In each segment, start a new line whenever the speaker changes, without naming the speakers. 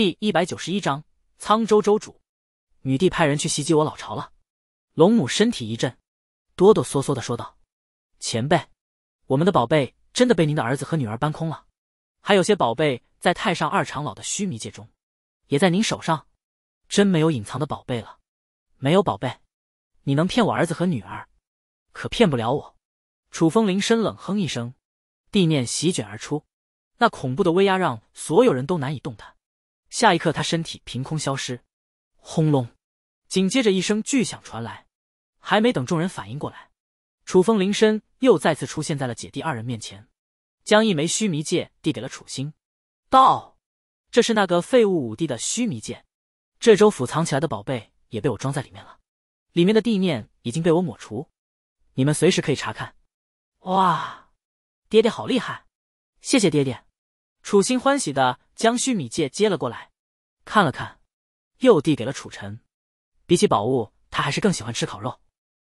第一百九十一章，沧州州主，女帝派人去袭击我老巢了。龙母身体一震，哆哆嗦嗦的说道：“前辈，我们的宝贝真的被您的儿子和女儿搬空了，还有些宝贝在太上二长老的须弥界中，也在您手上，真没有隐藏的宝贝了。没有宝贝，你能骗我儿子和女儿，可骗不了我。”楚风林身冷哼一声，地面席卷而出，那恐怖的威压让所有人都难以动弹。下一刻，他身体凭空消失。轰隆！紧接着一声巨响传来，还没等众人反应过来，楚风铃声又再次出现在了姐弟二人面前，将一枚须弥戒递给了楚心，道：“这是那个废物武帝的须弥戒，这周府藏起来的宝贝也被我装在里面了，里面的地面已经被我抹除，你们随时可以查看。”哇！爹爹好厉害！谢谢爹爹。楚心欢喜的将须弥戒接了过来，看了看，又递给了楚尘。比起宝物，他还是更喜欢吃烤肉。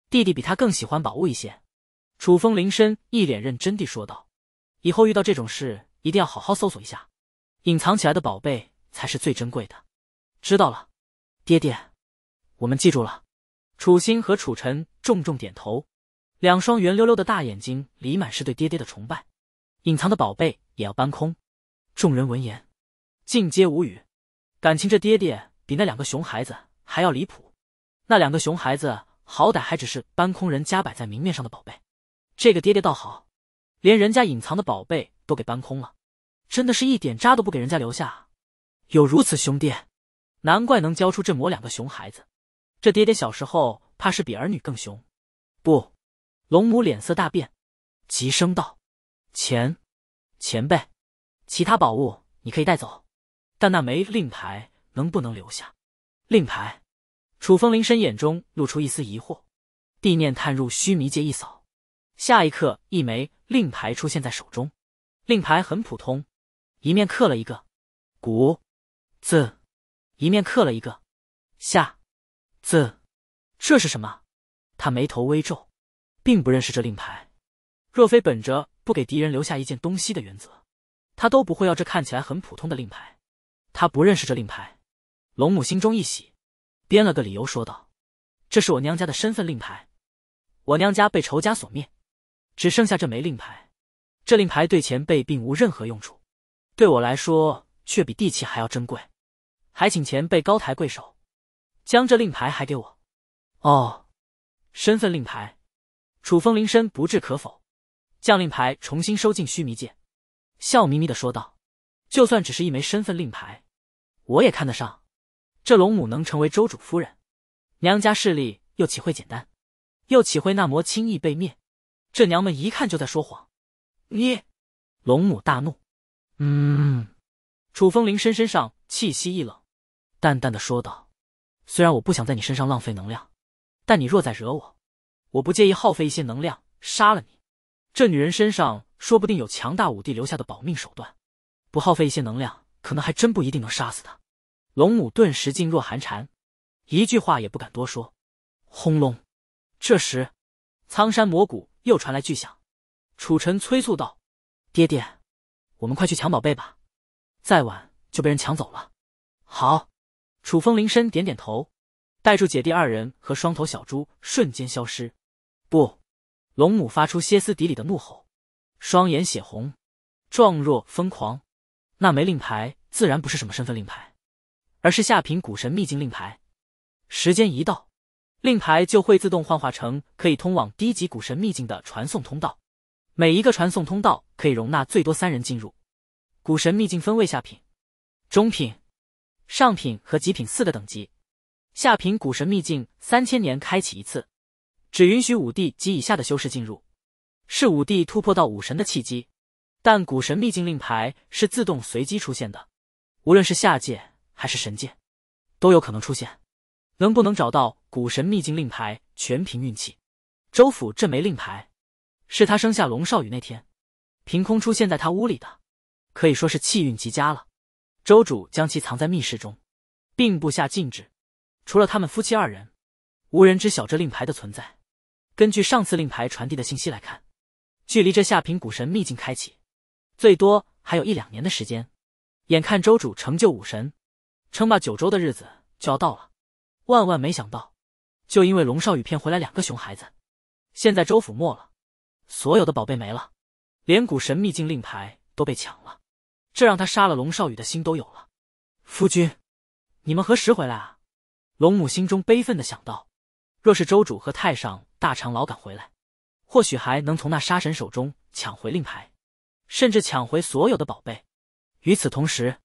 弟弟比他更喜欢宝物一些。楚风林深一脸认真地说道：“以后遇到这种事，一定要好好搜索一下，隐藏起来的宝贝才是最珍贵的。”知道了，爹爹，我们记住了。楚心和楚尘重重点头，两双圆溜溜的大眼睛里满是对爹爹的崇拜。隐藏的宝贝也要搬空。众人闻言，尽皆无语。感情这爹爹比那两个熊孩子还要离谱。那两个熊孩子好歹还只是搬空人家摆在明面上的宝贝，这个爹爹倒好，连人家隐藏的宝贝都给搬空了，真的是一点渣都不给人家留下。有如此兄弟，难怪能教出这模两个熊孩子。这爹爹小时候怕是比儿女更熊。不，龙母脸色大变，急声道：“前前辈。”其他宝物你可以带走，但那枚令牌能不能留下？令牌，楚风林深眼中露出一丝疑惑，地面探入须弥界一扫，下一刻一枚令牌出现在手中。令牌很普通，一面刻了一个“古”字，一面刻了一个“下”字。这是什么？他眉头微皱，并不认识这令牌。若非本着不给敌人留下一件东西的原则。他都不会要这看起来很普通的令牌，他不认识这令牌。龙母心中一喜，编了个理由说道：“这是我娘家的身份令牌，我娘家被仇家所灭，只剩下这枚令牌。这令牌对前辈并无任何用处，对我来说却比地契还要珍贵。还请前辈高抬贵手，将这令牌还给我。”哦，身份令牌。楚风铃声不置可否，将令牌重新收进须弥剑。笑眯眯的说道：“就算只是一枚身份令牌，我也看得上。这龙母能成为州主夫人，娘家势力又岂会简单？又岂会那么轻易被灭？这娘们一看就在说谎。”你，龙母大怒。嗯，楚风林身身上气息一冷，淡淡的说道：“虽然我不想在你身上浪费能量，但你若再惹我，我不介意耗费一些能量杀了你。这女人身上。”说不定有强大武帝留下的保命手段，不耗费一些能量，可能还真不一定能杀死他。龙母顿时噤若寒蝉，一句话也不敢多说。轰隆！这时，苍山魔谷又传来巨响。楚尘催促道：“爹爹，我们快去抢宝贝吧，再晚就被人抢走了。”好，楚风铃身点点头，带住姐弟二人和双头小猪瞬间消失。不，龙母发出歇斯底里的怒吼。双眼血红，状若疯狂。那枚令牌自然不是什么身份令牌，而是下品古神秘境令牌。时间一到，令牌就会自动幻化成可以通往低级古神秘境的传送通道。每一个传送通道可以容纳最多三人进入。古神秘境分为下品、中品、上品和极品四个等级。下品古神秘境三千年开启一次，只允许五帝及以下的修士进入。是武帝突破到武神的契机，但古神秘境令牌是自动随机出现的，无论是下界还是神界，都有可能出现。能不能找到古神秘境令牌，全凭运气。周府这枚令牌，是他生下龙少羽那天，凭空出现在他屋里的，可以说是气运极佳了。周主将其藏在密室中，并布下禁制，除了他们夫妻二人，无人知晓这令牌的存在。根据上次令牌传递的信息来看。距离这下品古神秘境开启，最多还有一两年的时间。眼看周主成就武神，称霸九州的日子就要到了。万万没想到，就因为龙少宇骗回来两个熊孩子，现在周府没了，所有的宝贝没了，连古神秘境令牌都被抢了。这让他杀了龙少宇的心都有了。夫君，你们何时回来啊？龙母心中悲愤的想到。若是周主和太上大长老赶回来。或许还能从那杀神手中抢回令牌，甚至抢回所有的宝贝。与此同时，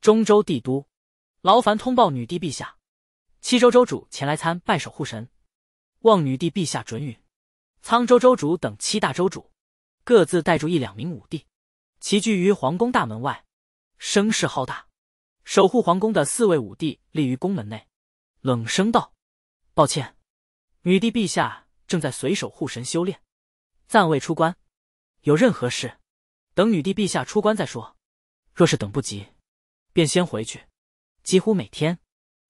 中州帝都，劳烦通报女帝陛下，七州州主前来参拜守护神，望女帝陛下准允。沧州州主等七大州主，各自带住一两名武帝，齐聚于皇宫大门外，声势浩大。守护皇宫的四位武帝立于宫门内，冷声道：“抱歉，女帝陛下正在随守护神修炼。”暂未出关，有任何事，等女帝陛下出关再说。若是等不及，便先回去。几乎每天，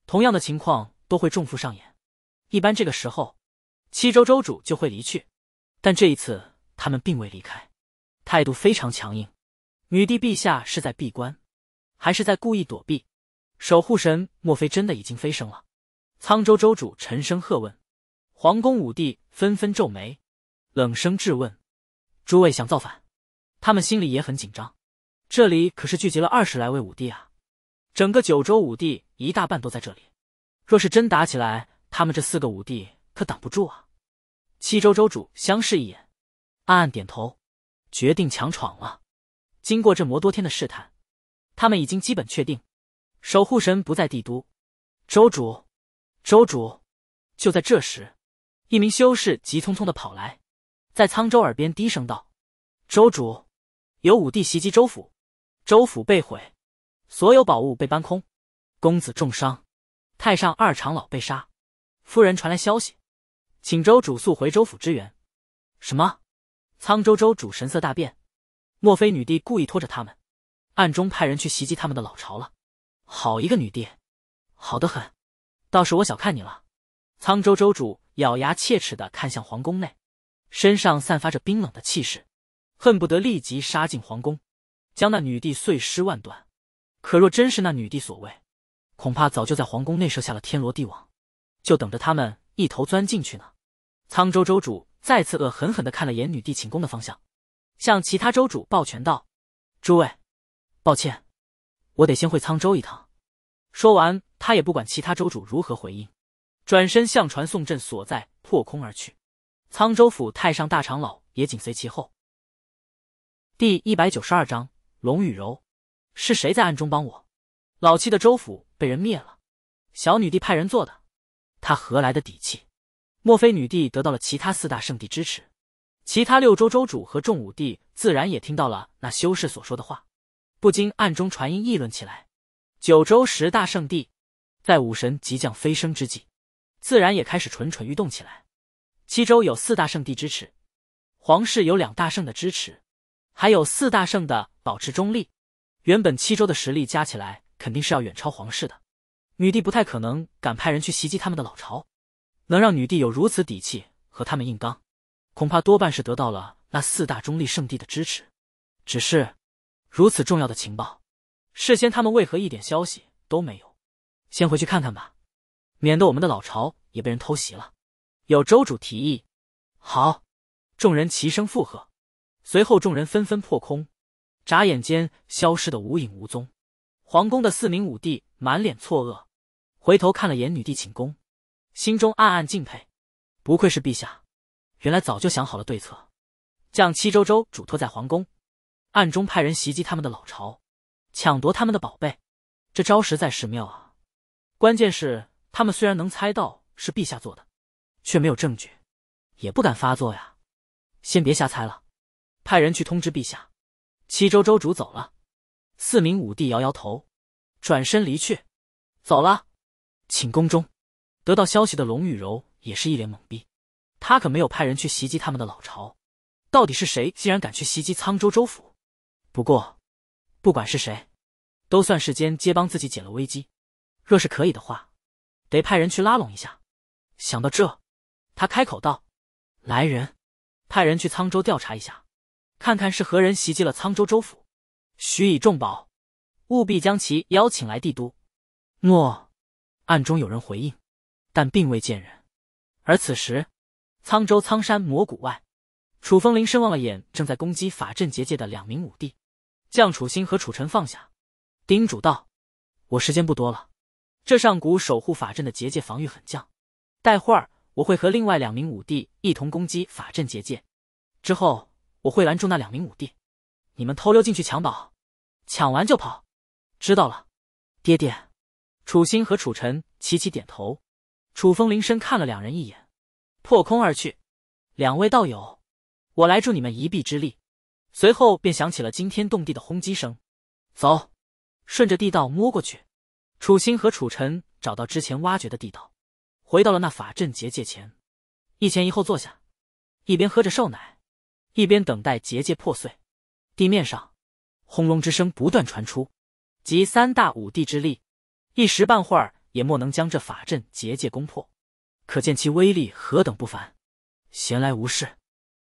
同样的情况都会重复上演。一般这个时候，七州州主就会离去，但这一次他们并未离开，态度非常强硬。女帝陛下是在闭关，还是在故意躲避？守护神莫非真的已经飞升了？沧州州主沉声喝问，皇宫五帝纷纷皱眉。冷声质问：“诸位想造反？”他们心里也很紧张。这里可是聚集了二十来位武帝啊！整个九州武帝一大半都在这里。若是真打起来，他们这四个武帝可挡不住啊！七州州主相视一眼，暗暗点头，决定强闯了。经过这魔多天的试探，他们已经基本确定，守护神不在帝都。州主，州主！就在这时，一名修士急匆匆的跑来。在沧州耳边低声道：“州主，有武帝袭击州府，州府被毁，所有宝物被搬空，公子重伤，太上二长老被杀，夫人传来消息，请州主速回州府支援。”什么？沧州州主神色大变，莫非女帝故意拖着他们，暗中派人去袭击他们的老巢了？好一个女帝，好的很，倒是我小看你了。沧州州主咬牙切齿的看向皇宫内。身上散发着冰冷的气势，恨不得立即杀进皇宫，将那女帝碎尸万段。可若真是那女帝所为，恐怕早就在皇宫内设下了天罗地网，就等着他们一头钻进去呢。沧州州主再次恶狠狠地看了眼女帝寝宫的方向，向其他州主抱拳道：“诸位，抱歉，我得先回沧州一趟。”说完，他也不管其他州主如何回应，转身向传送阵所在破空而去。沧州府太上大长老也紧随其后。第一百九十二章：龙与柔是谁在暗中帮我？老七的州府被人灭了，小女帝派人做的，他何来的底气？莫非女帝得到了其他四大圣地支持？其他六州州主和众武帝自然也听到了那修士所说的话，不禁暗中传音议论起来。九州十大圣地在武神即将飞升之际，自然也开始蠢蠢欲动起来。七州有四大圣地支持，皇室有两大圣的支持，还有四大圣的保持中立。原本七州的实力加起来，肯定是要远超皇室的。女帝不太可能敢派人去袭击他们的老巢，能让女帝有如此底气和他们硬刚，恐怕多半是得到了那四大中立圣地的支持。只是，如此重要的情报，事先他们为何一点消息都没有？先回去看看吧，免得我们的老巢也被人偷袭了。有周主提议，好，众人齐声附和。随后众人纷纷破空，眨眼间消失的无影无踪。皇宫的四名武帝满脸错愕，回头看了眼女帝寝宫，心中暗暗敬佩。不愧是陛下，原来早就想好了对策，将七州州主托在皇宫，暗中派人袭击他们的老巢，抢夺他们的宝贝。这招实在是妙啊！关键是他们虽然能猜到是陛下做的。却没有证据，也不敢发作呀。先别瞎猜了，派人去通知陛下。七州州主走了。四名武帝摇摇头，转身离去。走了。寝宫中，得到消息的龙雨柔也是一脸懵逼。他可没有派人去袭击他们的老巢。到底是谁竟然敢去袭击沧州州府？不过，不管是谁，都算是间接帮自己解了危机。若是可以的话，得派人去拉拢一下。想到这。他开口道：“来人，派人去沧州调查一下，看看是何人袭击了沧州州府，许以重宝，务必将其邀请来帝都。”“诺。”暗中有人回应，但并未见人。而此时，沧州苍山魔谷外，楚风林深望了眼正在攻击法阵结界的两名武帝，将楚心和楚尘放下，叮嘱道：“我时间不多了，这上古守护法阵的结界防御很强，待会儿……”我会和另外两名武帝一同攻击法阵结界，之后我会拦住那两名武帝，你们偷溜进去抢宝，抢完就跑。知道了，爹爹。楚心和楚尘齐齐点头。楚风林深看了两人一眼，破空而去。两位道友，我来助你们一臂之力。随后便响起了惊天动地的轰击声。走，顺着地道摸过去。楚心和楚尘找到之前挖掘的地道。回到了那法阵结界前，一前一后坐下，一边喝着兽奶，一边等待结界破碎。地面上，轰隆之声不断传出，集三大五帝之力，一时半会儿也莫能将这法阵结界攻破，可见其威力何等不凡。闲来无事，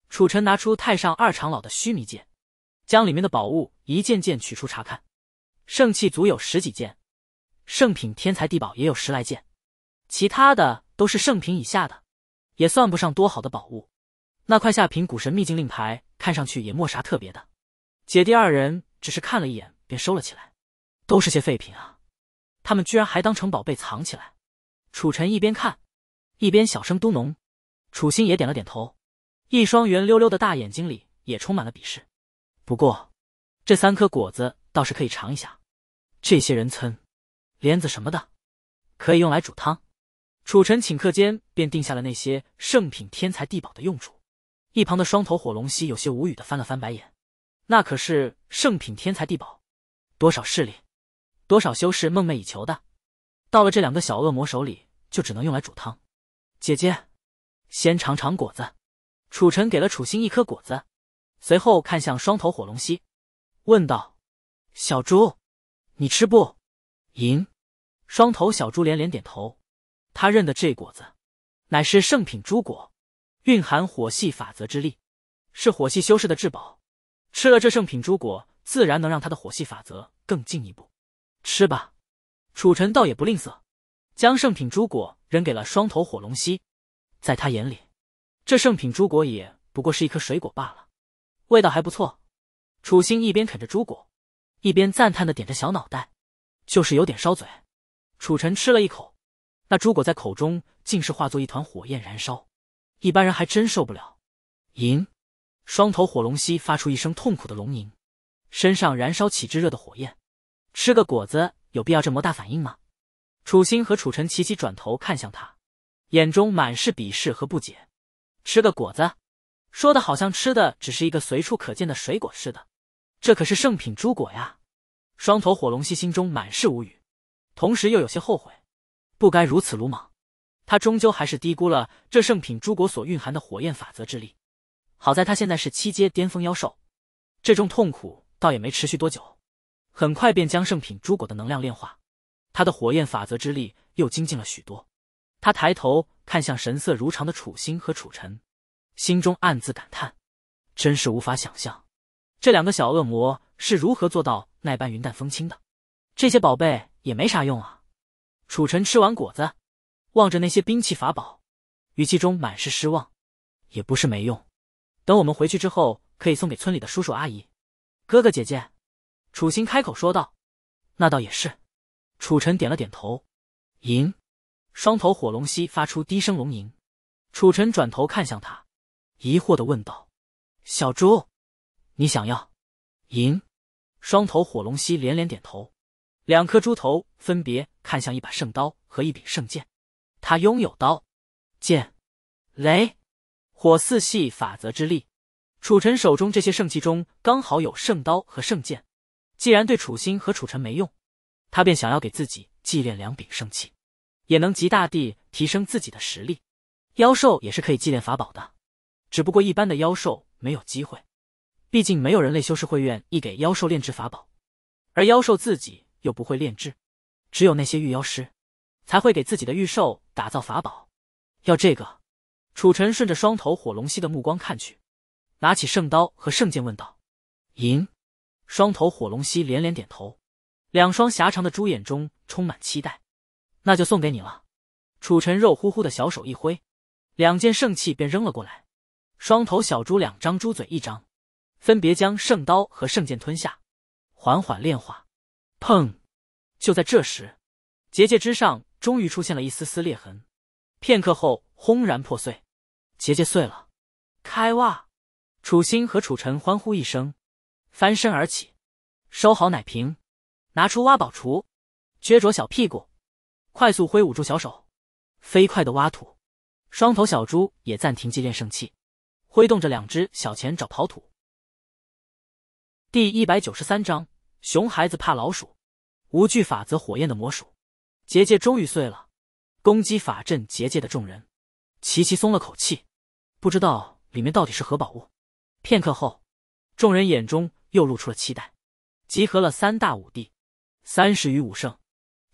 楚尘拿出太上二长老的须弥剑，将里面的宝物一件件取出查看，圣器足有十几件，圣品天才地宝也有十来件。其他的都是圣品以下的，也算不上多好的宝物。那块下品古神秘境令牌看上去也没啥特别的，姐弟二人只是看了一眼便收了起来。都是些废品啊！他们居然还当成宝贝藏起来。楚尘一边看，一边小声嘟哝。楚心也点了点头，一双圆溜溜的大眼睛里也充满了鄙视。不过，这三颗果子倒是可以尝一下。这些人参、莲子什么的，可以用来煮汤。楚尘顷刻间便定下了那些圣品天才地宝的用处，一旁的双头火龙蜥有些无语的翻了翻白眼，那可是圣品天才地宝，多少势力，多少修士梦寐以求的，到了这两个小恶魔手里就只能用来煮汤。姐姐，先尝尝果子。楚尘给了楚星一颗果子，随后看向双头火龙蜥，问道：“小猪，你吃不？”“赢。”双头小猪连连点头。他认得这果子，乃是圣品朱果，蕴含火系法则之力，是火系修士的至宝。吃了这圣品朱果，自然能让他的火系法则更进一步。吃吧，楚尘倒也不吝啬，将圣品朱果扔给了双头火龙蜥。在他眼里，这圣品朱果也不过是一颗水果罢了，味道还不错。楚心一边啃着朱果，一边赞叹的点着小脑袋，就是有点烧嘴。楚尘吃了一口。那朱果在口中竟是化作一团火焰燃烧，一般人还真受不了。吟，双头火龙蜥发出一声痛苦的龙吟，身上燃烧起炙热的火焰。吃个果子有必要这么大反应吗？楚心和楚尘齐齐转头看向他，眼中满是鄙视和不解。吃个果子，说的好像吃的只是一个随处可见的水果似的。这可是圣品朱果呀！双头火龙蜥心中满是无语，同时又有些后悔。不该如此鲁莽，他终究还是低估了这圣品珠果所蕴含的火焰法则之力。好在他现在是七阶巅峰妖兽，这种痛苦倒也没持续多久，很快便将圣品珠果的能量炼化，他的火焰法则之力又精进了许多。他抬头看向神色如常的楚心和楚尘，心中暗自感叹：真是无法想象，这两个小恶魔是如何做到那般云淡风轻的。这些宝贝也没啥用啊。楚尘吃完果子，望着那些兵器法宝，语气中满是失望。也不是没用，等我们回去之后，可以送给村里的叔叔阿姨、哥哥姐姐。楚心开口说道：“那倒也是。”楚尘点了点头。银，双头火龙蜥发出低声龙吟。楚尘转头看向他，疑惑的问道：“小猪，你想要银？”双头火龙蜥连连点头。两颗猪头分别看向一把圣刀和一柄圣剑，他拥有刀、剑、雷、火四系法则之力。楚尘手中这些圣器中刚好有圣刀和圣剑，既然对楚心和楚尘没用，他便想要给自己祭炼两柄圣器，也能极大地提升自己的实力。妖兽也是可以祭炼法宝的，只不过一般的妖兽没有机会，毕竟没有人类修士会愿意给妖兽炼制法宝，而妖兽自己。又不会炼制，只有那些御妖师，才会给自己的御兽打造法宝。要这个，楚尘顺着双头火龙蜥的目光看去，拿起圣刀和圣剑问道：“银。”双头火龙蜥连连点头，两双狭长的猪眼中充满期待。那就送给你了。楚尘肉乎乎的小手一挥，两件圣器便扔了过来。双头小猪两张猪嘴一张，分别将圣刀和圣剑吞下，缓缓炼化。砰！就在这时，结界之上终于出现了一丝丝裂痕，片刻后轰然破碎，结界碎了！开挖！楚心和楚尘欢呼一声，翻身而起，收好奶瓶，拿出挖宝锄，撅着小屁股，快速挥舞住小手，飞快的挖土。双头小猪也暂停祭炼圣器，挥动着两只小前爪刨土。第一百九十三章。熊孩子怕老鼠，无惧法则火焰的魔鼠，结界终于碎了。攻击法阵结界的众人齐齐松了口气，不知道里面到底是何宝物。片刻后，众人眼中又露出了期待。集合了三大五帝、三十余武圣，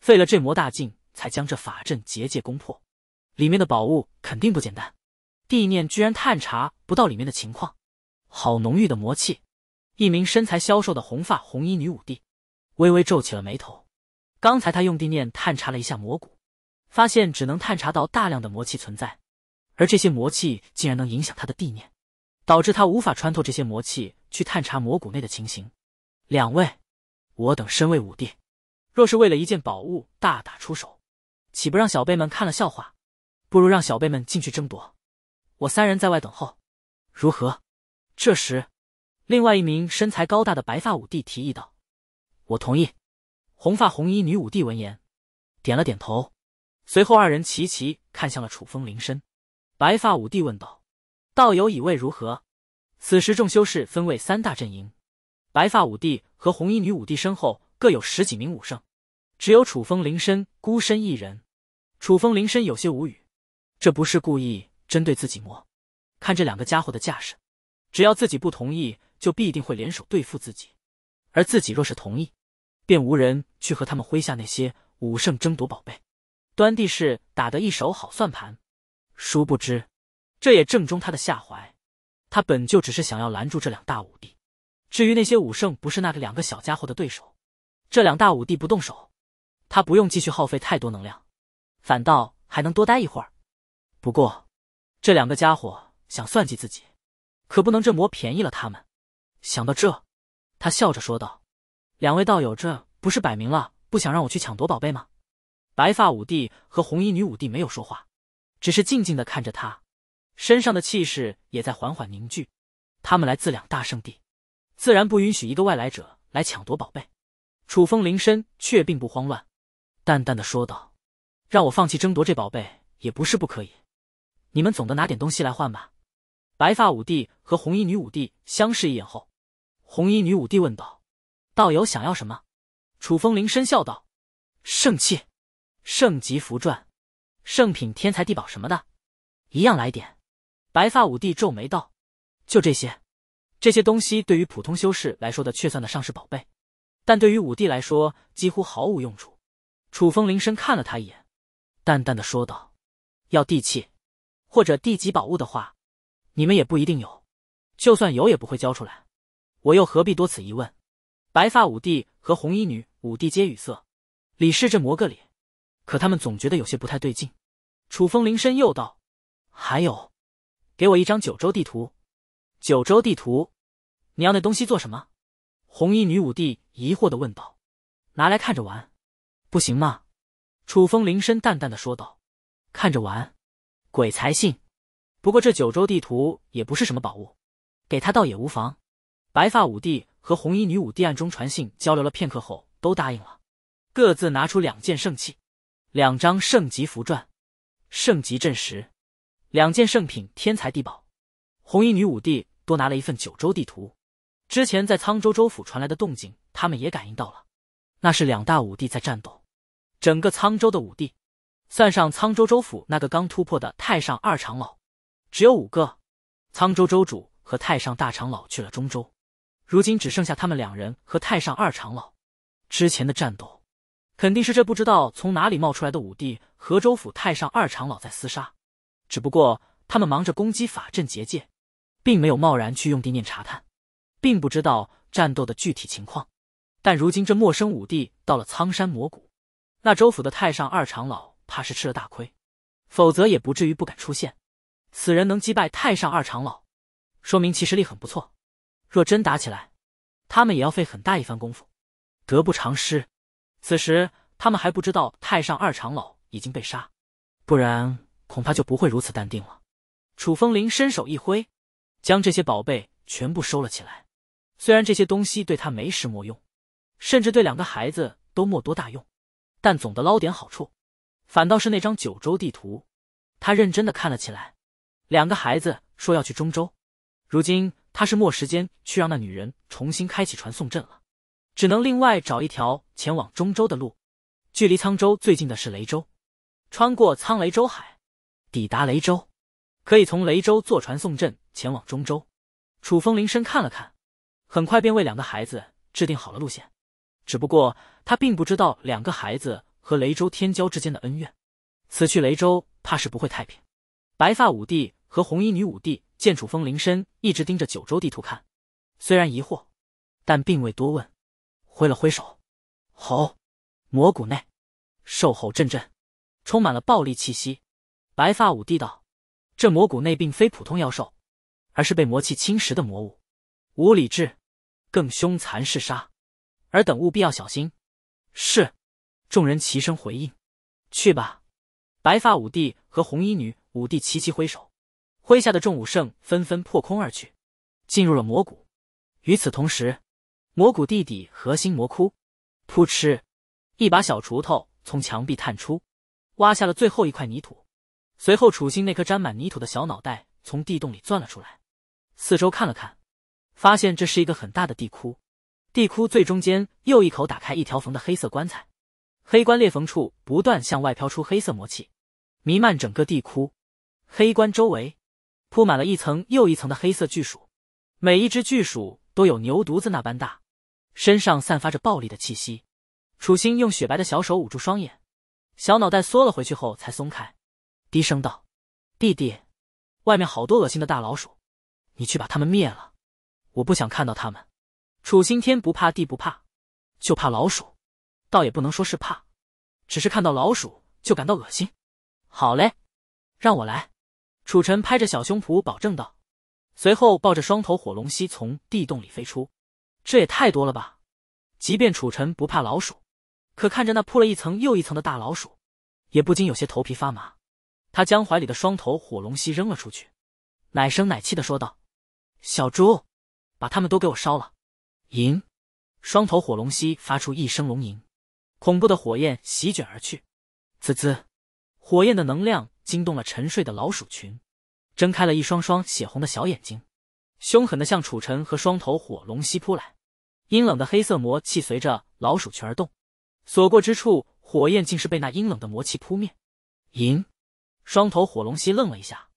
费了这魔大劲才将这法阵结界攻破，里面的宝物肯定不简单。地念居然探查不到里面的情况，好浓郁的魔气。一名身材消瘦的红发红衣女武帝，微微皱起了眉头。刚才她用地念探查了一下魔骨，发现只能探查到大量的魔气存在，而这些魔气竟然能影响她的地念，导致她无法穿透这些魔气去探查魔骨内的情形。两位，我等身为武帝，若是为了一件宝物大打出手，岂不让小辈们看了笑话？不如让小辈们进去争夺，我三人在外等候，如何？这时。另外一名身材高大的白发武帝提议道：“我同意。”红发红衣女武帝闻言，点了点头。随后二人齐齐看向了楚风林深。白发武帝问道：“道友以为如何？”此时，众修士分为三大阵营，白发武帝和红衣女武帝身后各有十几名武圣，只有楚风林深孤身一人。楚风林深有些无语，这不是故意针对自己么？看这两个家伙的架势，只要自己不同意。就必定会联手对付自己，而自己若是同意，便无人去和他们麾下那些武圣争夺宝贝。端帝是打得一手好算盘，殊不知，这也正中他的下怀。他本就只是想要拦住这两大武帝，至于那些武圣不是那个两个小家伙的对手，这两大武帝不动手，他不用继续耗费太多能量，反倒还能多待一会儿。不过，这两个家伙想算计自己，可不能这魔便宜了他们。想到这，他笑着说道：“两位道友，这不是摆明了不想让我去抢夺宝贝吗？”白发五帝和红衣女五帝没有说话，只是静静的看着他，身上的气势也在缓缓凝聚。他们来自两大圣地，自然不允许一个外来者来抢夺宝贝。楚风铃身却并不慌乱，淡淡的说道：“让我放弃争夺这宝贝也不是不可以，你们总得拿点东西来换吧。”白发五帝和红衣女五帝相视一眼后。红衣女武帝问道：“道友想要什么？”楚风铃声笑道：“圣器、圣级符篆、圣品天才地宝什么的，一样来点。”白发武帝皱眉道：“就这些，这些东西对于普通修士来说的，确算得上是宝贝，但对于武帝来说，几乎毫无用处。”楚风铃深看了他一眼，淡淡的说道：“要地气，或者地级宝物的话，你们也不一定有，就算有，也不会交出来。”我又何必多此一问？白发五帝和红衣女五帝皆语塞，李氏这磨个脸，可他们总觉得有些不太对劲。楚风铃声又道：“还有，给我一张九州地图。九州地图，你要那东西做什么？”红衣女五帝疑惑的问道：“拿来看着玩，不行吗？”楚风铃声淡淡的说道：“看着玩，鬼才信。不过这九州地图也不是什么宝物，给他倒也无妨。”白发五帝和红衣女武帝暗中传信交流了片刻后，都答应了，各自拿出两件圣器、两张圣级符篆、圣级阵石、两件圣品天才地宝。红衣女武帝多拿了一份九州地图。之前在沧州州府传来的动静，他们也感应到了，那是两大武帝在战斗。整个沧州的武帝，算上沧州州府那个刚突破的太上二长老，只有五个。沧州州主和太上大长老去了中州。如今只剩下他们两人和太上二长老，之前的战斗，肯定是这不知道从哪里冒出来的武帝和州府太上二长老在厮杀，只不过他们忙着攻击法阵结界，并没有贸然去用地念查探，并不知道战斗的具体情况。但如今这陌生武帝到了苍山魔谷，那州府的太上二长老怕是吃了大亏，否则也不至于不敢出现。此人能击败太上二长老，说明其实力很不错。若真打起来，他们也要费很大一番功夫，得不偿失。此时他们还不知道太上二长老已经被杀，不然恐怕就不会如此淡定了。楚风林伸手一挥，将这些宝贝全部收了起来。虽然这些东西对他没什么用，甚至对两个孩子都没多大用，但总得捞点好处。反倒是那张九州地图，他认真的看了起来。两个孩子说要去中州，如今。他是没时间去让那女人重新开启传送阵了，只能另外找一条前往中州的路。距离沧州最近的是雷州，穿过苍雷州海，抵达雷州，可以从雷州坐传送阵前往中州。楚风林声看了看，很快便为两个孩子制定好了路线。只不过他并不知道两个孩子和雷州天骄之间的恩怨，此去雷州怕是不会太平。白发五帝。和红衣女武帝见楚风林深一直盯着九州地图看，虽然疑惑，但并未多问，挥了挥手。吼！魔谷内，兽吼阵阵，充满了暴力气息。白发武帝道：“这魔谷内并非普通妖兽，而是被魔气侵蚀的魔物，无理智，更凶残嗜杀。尔等务必要小心。”是。众人齐声回应：“去吧！”白发武帝和红衣女武帝齐齐挥手。麾下的众武圣纷纷破空而去，进入了魔谷。与此同时，魔谷地底核心魔窟，扑哧，一把小锄头从墙壁探出，挖下了最后一块泥土。随后，楚心那颗沾满泥土的小脑袋从地洞里钻了出来，四周看了看，发现这是一个很大的地窟。地窟最中间又一口打开一条缝的黑色棺材，黑棺裂缝处不断向外飘出黑色魔气，弥漫整个地窟。黑棺周围。铺满了一层又一层的黑色巨鼠，每一只巨鼠都有牛犊子那般大，身上散发着暴力的气息。楚心用雪白的小手捂住双眼，小脑袋缩了回去后才松开，低声道：“弟弟，外面好多恶心的大老鼠，你去把它们灭了。我不想看到它们。”楚心天不怕地不怕，就怕老鼠，倒也不能说是怕，只是看到老鼠就感到恶心。好嘞，让我来。楚尘拍着小胸脯保证道，随后抱着双头火龙蜥从地洞里飞出。这也太多了吧！即便楚尘不怕老鼠，可看着那铺了一层又一层的大老鼠，也不禁有些头皮发麻。他将怀里的双头火龙蜥扔了出去，奶声奶气的说道：“小猪，把他们都给我烧了！”吟，双头火龙蜥发出一声龙吟，恐怖的火焰席卷而去。滋滋，火焰的能量。惊动了沉睡的老鼠群，睁开了一双双血红的小眼睛，凶狠的向楚尘和双头火龙蜥扑来。阴冷的黑色魔气随着老鼠群而动，所过之处，火焰竟是被那阴冷的魔气扑灭。银，双头火龙蜥愣了一下，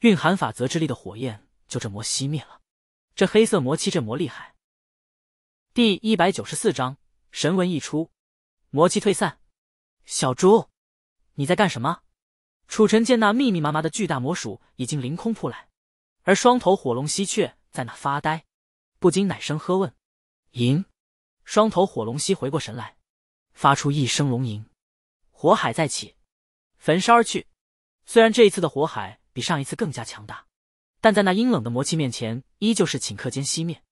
蕴含法则之力的火焰就这魔熄灭了。这黑色魔气这魔厉害。第一百九十四章神文一出，魔气退散。小猪，你在干什么？楚尘见那密密麻麻的巨大魔鼠已经凌空扑来，而双头火龙蜥却在那发呆，不禁奶声喝问：“赢！”双头火龙蜥回过神来，发出一声龙吟，火海再起，焚烧而去。虽然这一次的火海比上一次更加强大，但在那阴冷的魔气面前，依旧是顷刻间熄灭，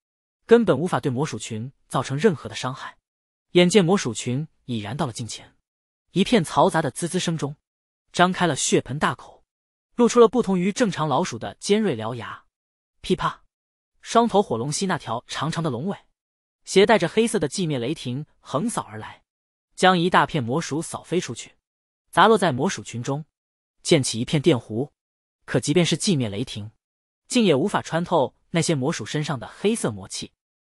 根本无法对魔鼠群造成任何的伤害。眼见魔鼠群已然到了近前，一片嘈杂的滋滋声中。张开了血盆大口，露出了不同于正常老鼠的尖锐獠牙。噼啪，双头火龙蜥那条长长的龙尾，携带着黑色的寂灭雷霆横扫而来，将一大片魔鼠扫飞出去，砸落在魔鼠群中，溅起一片电弧。可即便是寂灭雷霆，竟也无法穿透那些魔鼠身上的黑色魔气，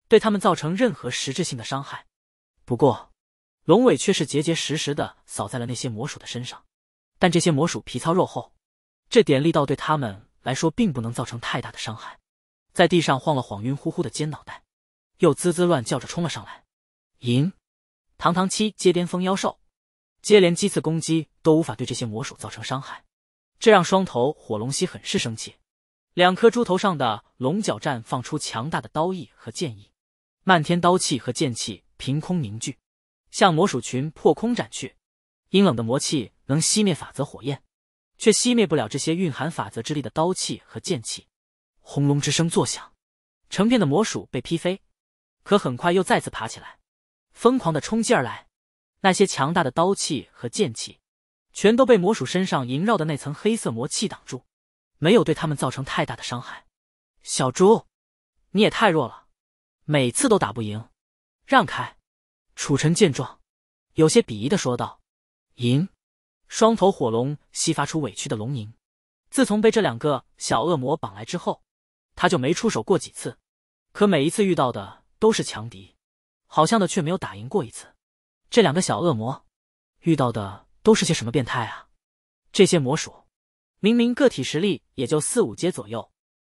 对他们造成任何实质性的伤害。不过，龙尾却是结结实实的扫在了那些魔鼠的身上。但这些魔鼠皮糙肉厚，这点力道对他们来说并不能造成太大的伤害。在地上晃了晃晕乎乎的尖脑袋，又滋滋乱叫着冲了上来。赢，堂堂七阶巅峰妖兽，接连几次攻击都无法对这些魔鼠造成伤害，这让双头火龙蜥很是生气。两颗猪头上的龙角战放出强大的刀意和剑意，漫天刀气和剑气凭空凝聚，向魔鼠群破空斩去。阴冷的魔气能熄灭法则火焰，却熄灭不了这些蕴含法则之力的刀气和剑气。轰隆之声作响，成片的魔鼠被劈飞，可很快又再次爬起来，疯狂的冲击而来。那些强大的刀气和剑气，全都被魔鼠身上萦绕的那层黑色魔气挡住，没有对他们造成太大的伤害。小猪，你也太弱了，每次都打不赢。让开！楚尘见状，有些鄙夷的说道。赢，双头火龙吸发出委屈的龙吟。自从被这两个小恶魔绑来之后，他就没出手过几次。可每一次遇到的都是强敌，好像的却没有打赢过一次。这两个小恶魔，遇到的都是些什么变态啊？这些魔鼠，明明个体实力也就四五阶左右，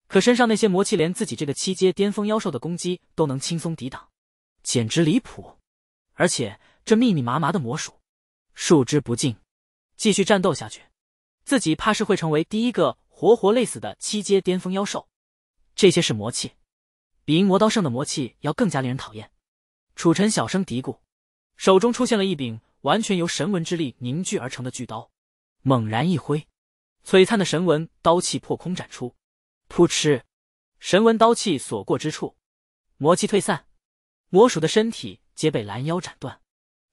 可身上那些魔气连自己这个七阶巅峰妖兽的攻击都能轻松抵挡，简直离谱。而且这密密麻麻的魔鼠。数之不尽，继续战斗下去，自己怕是会成为第一个活活累死的七阶巅峰妖兽。这些是魔气，比银魔刀圣的魔气要更加令人讨厌。楚尘小声嘀咕，手中出现了一柄完全由神纹之力凝聚而成的巨刀，猛然一挥，璀璨的神纹刀气破空斩出，扑哧，神纹刀气所过之处，魔气退散，魔鼠的身体皆被拦腰斩断，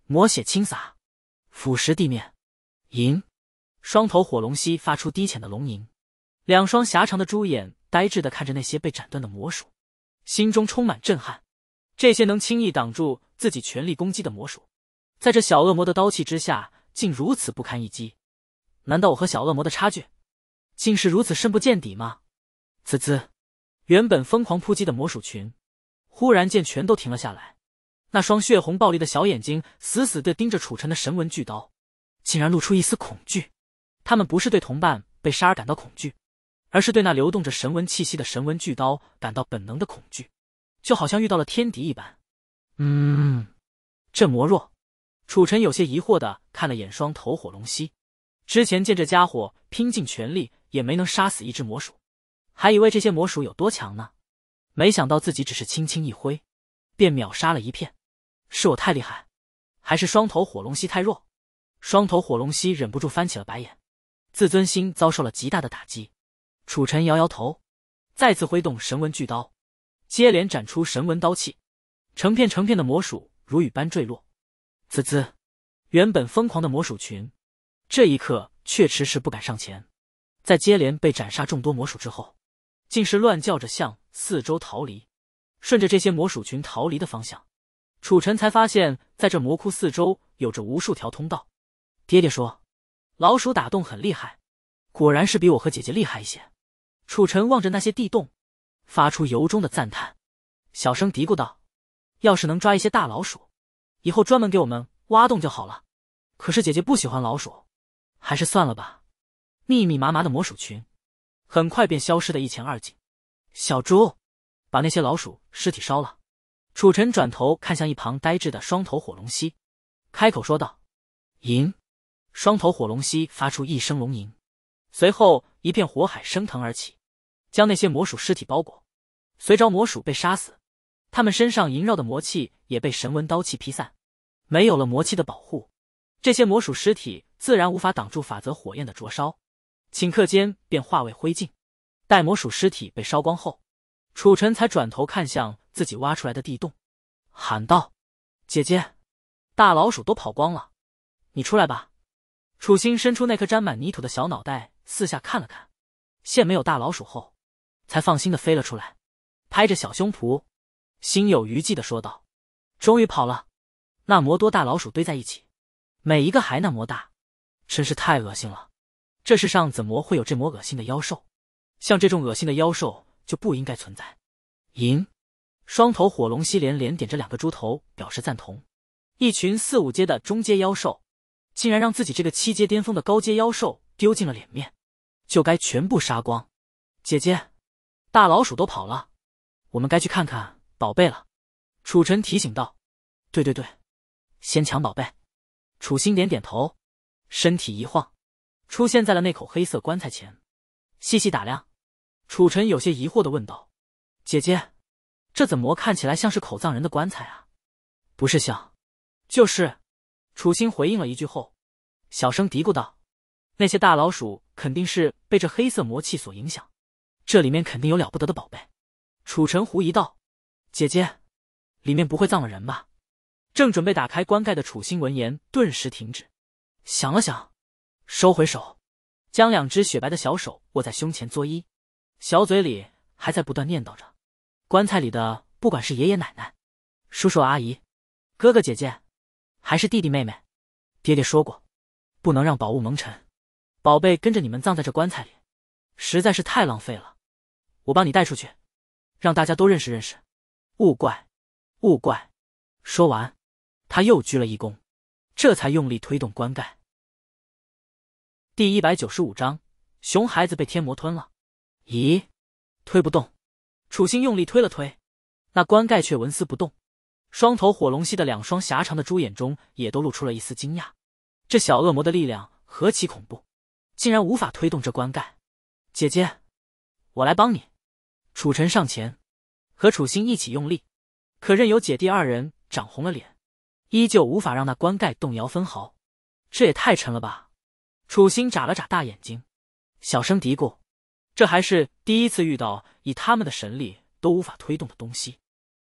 魔血倾洒。腐蚀地面，银，双头火龙蜥发出低浅的龙吟，两双狭长的猪眼呆滞的看着那些被斩断的魔鼠，心中充满震撼。这些能轻易挡住自己全力攻击的魔鼠，在这小恶魔的刀气之下竟如此不堪一击。难道我和小恶魔的差距，竟是如此深不见底吗？滋滋，原本疯狂扑击的魔鼠群，忽然间全都停了下来。那双血红暴力的小眼睛死死地盯着楚尘的神纹巨刀，竟然露出一丝恐惧。他们不是对同伴被杀而感到恐惧，而是对那流动着神纹气息的神纹巨刀感到本能的恐惧，就好像遇到了天敌一般。嗯，这魔弱。楚尘有些疑惑地看了眼双头火龙蜥，之前见这家伙拼尽全力也没能杀死一只魔鼠，还以为这些魔鼠有多强呢，没想到自己只是轻轻一挥，便秒杀了一片。是我太厉害，还是双头火龙蜥太弱？双头火龙蜥忍不住翻起了白眼，自尊心遭受了极大的打击。楚尘摇摇头，再次挥动神纹巨刀，接连斩出神纹刀气，成片成片的魔鼠如雨般坠落。滋滋，原本疯狂的魔鼠群，这一刻却迟迟不敢上前。在接连被斩杀众多魔鼠之后，竟是乱叫着向四周逃离。顺着这些魔鼠群逃离的方向。楚尘才发现，在这魔窟四周有着无数条通道。爹爹说，老鼠打洞很厉害，果然是比我和姐姐厉害一些。楚尘望着那些地洞，发出由衷的赞叹，小声嘀咕道：“要是能抓一些大老鼠，以后专门给我们挖洞就好了。”可是姐姐不喜欢老鼠，还是算了吧。密密麻麻的魔鼠群，很快便消失的一干二净。小猪，把那些老鼠尸体烧了。楚尘转头看向一旁呆滞的双头火龙蜥，开口说道：“银。”双头火龙蜥发出一声龙吟，随后一片火海升腾而起，将那些魔鼠尸体包裹。随着魔鼠被杀死，他们身上萦绕的魔气也被神纹刀气劈散。没有了魔气的保护，这些魔鼠尸体自然无法挡住法则火焰的灼烧，顷刻间便化为灰烬。待魔鼠尸体被烧光后，楚尘才转头看向自己挖出来的地洞，喊道：“姐姐，大老鼠都跑光了，你出来吧。”楚心伸出那颗沾满泥土的小脑袋，四下看了看，见没有大老鼠后，才放心的飞了出来，拍着小胸脯，心有余悸的说道：“终于跑了，那么多大老鼠堆在一起，每一个还那么大，真是太恶心了。这世上怎么会有这么恶心的妖兽？像这种恶心的妖兽。”就不应该存在。银，双头火龙西连连点着两个猪头表示赞同。一群四五阶的中阶妖兽，竟然让自己这个七阶巅峰的高阶妖兽丢尽了脸面，就该全部杀光。姐姐，大老鼠都跑了，我们该去看看宝贝了。楚尘提醒道。对对对，先抢宝贝。楚心点点头，身体一晃，出现在了那口黑色棺材前，细细打量。楚尘有些疑惑的问道：“姐姐，这怎么看起来像是口葬人的棺材啊？”“不是像，就是。”楚心回应了一句后，小声嘀咕道：“那些大老鼠肯定是被这黑色魔气所影响，这里面肯定有了不得的宝贝。”楚尘狐疑道：“姐姐，里面不会葬了人吧？”正准备打开棺盖的楚心闻言顿时停止，想了想，收回手，将两只雪白的小手握在胸前作揖。小嘴里还在不断念叨着：“棺材里的不管是爷爷奶奶、叔叔阿姨、哥哥姐姐，还是弟弟妹妹，爹爹说过，不能让宝物蒙尘。宝贝跟着你们葬在这棺材里，实在是太浪费了。我帮你带出去，让大家都认识认识。勿怪，勿怪。”说完，他又鞠了一躬，这才用力推动棺盖。第一百九十五章：熊孩子被天魔吞了。咦，推不动！楚心用力推了推，那棺盖却纹丝不动。双头火龙蜥的两双狭长的猪眼中也都露出了一丝惊讶。这小恶魔的力量何其恐怖，竟然无法推动这棺盖！姐姐，我来帮你！楚尘上前，和楚心一起用力，可任由姐弟二人涨红了脸，依旧无法让那棺盖动摇分毫。这也太沉了吧！楚心眨了眨大眼睛，小声嘀咕。这还是第一次遇到以他们的神力都无法推动的东西，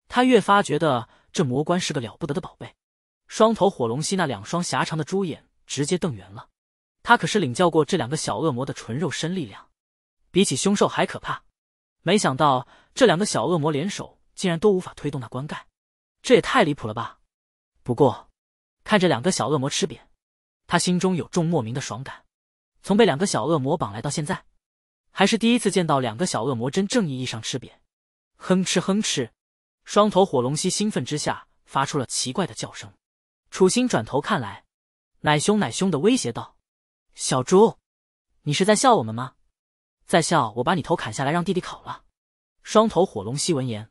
他越发觉得这魔棺是个了不得的宝贝。双头火龙蜥那两双狭长的猪眼直接瞪圆了，他可是领教过这两个小恶魔的纯肉身力量，比起凶兽还可怕。没想到这两个小恶魔联手竟然都无法推动那棺盖，这也太离谱了吧！不过，看着两个小恶魔吃瘪，他心中有种莫名的爽感。从被两个小恶魔绑来到现在。还是第一次见到两个小恶魔真正意义上吃瘪，哼哧哼哧，双头火龙蜥兴奋之下发出了奇怪的叫声。楚心转头看来，奶凶奶凶的威胁道：“小猪，你是在笑我们吗？在笑我把你头砍下来让弟弟烤了？”双头火龙蜥闻言，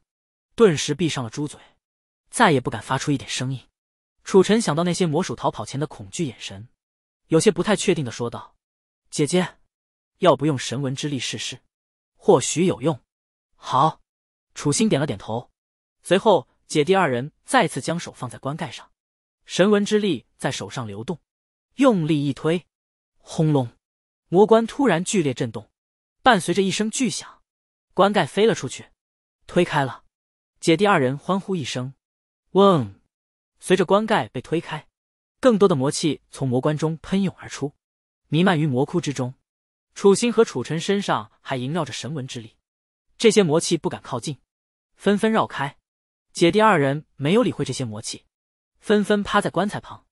顿时闭上了猪嘴，再也不敢发出一点声音。楚尘想到那些魔鼠逃跑前的恐惧眼神，有些不太确定的说道：“姐姐。”要不用神文之力试试，或许有用。好，楚心点了点头，随后姐弟二人再次将手放在棺盖上，神文之力在手上流动，用力一推，轰隆！魔棺突然剧烈震动，伴随着一声巨响，棺盖飞了出去，推开了。姐弟二人欢呼一声，嗡！随着棺盖被推开，更多的魔气从魔棺中喷涌而出，弥漫于魔窟之中。楚心和楚尘身上还萦绕着神纹之力，这些魔气不敢靠近，纷纷绕开。姐弟二人没有理会这些魔气，纷纷趴在棺材旁，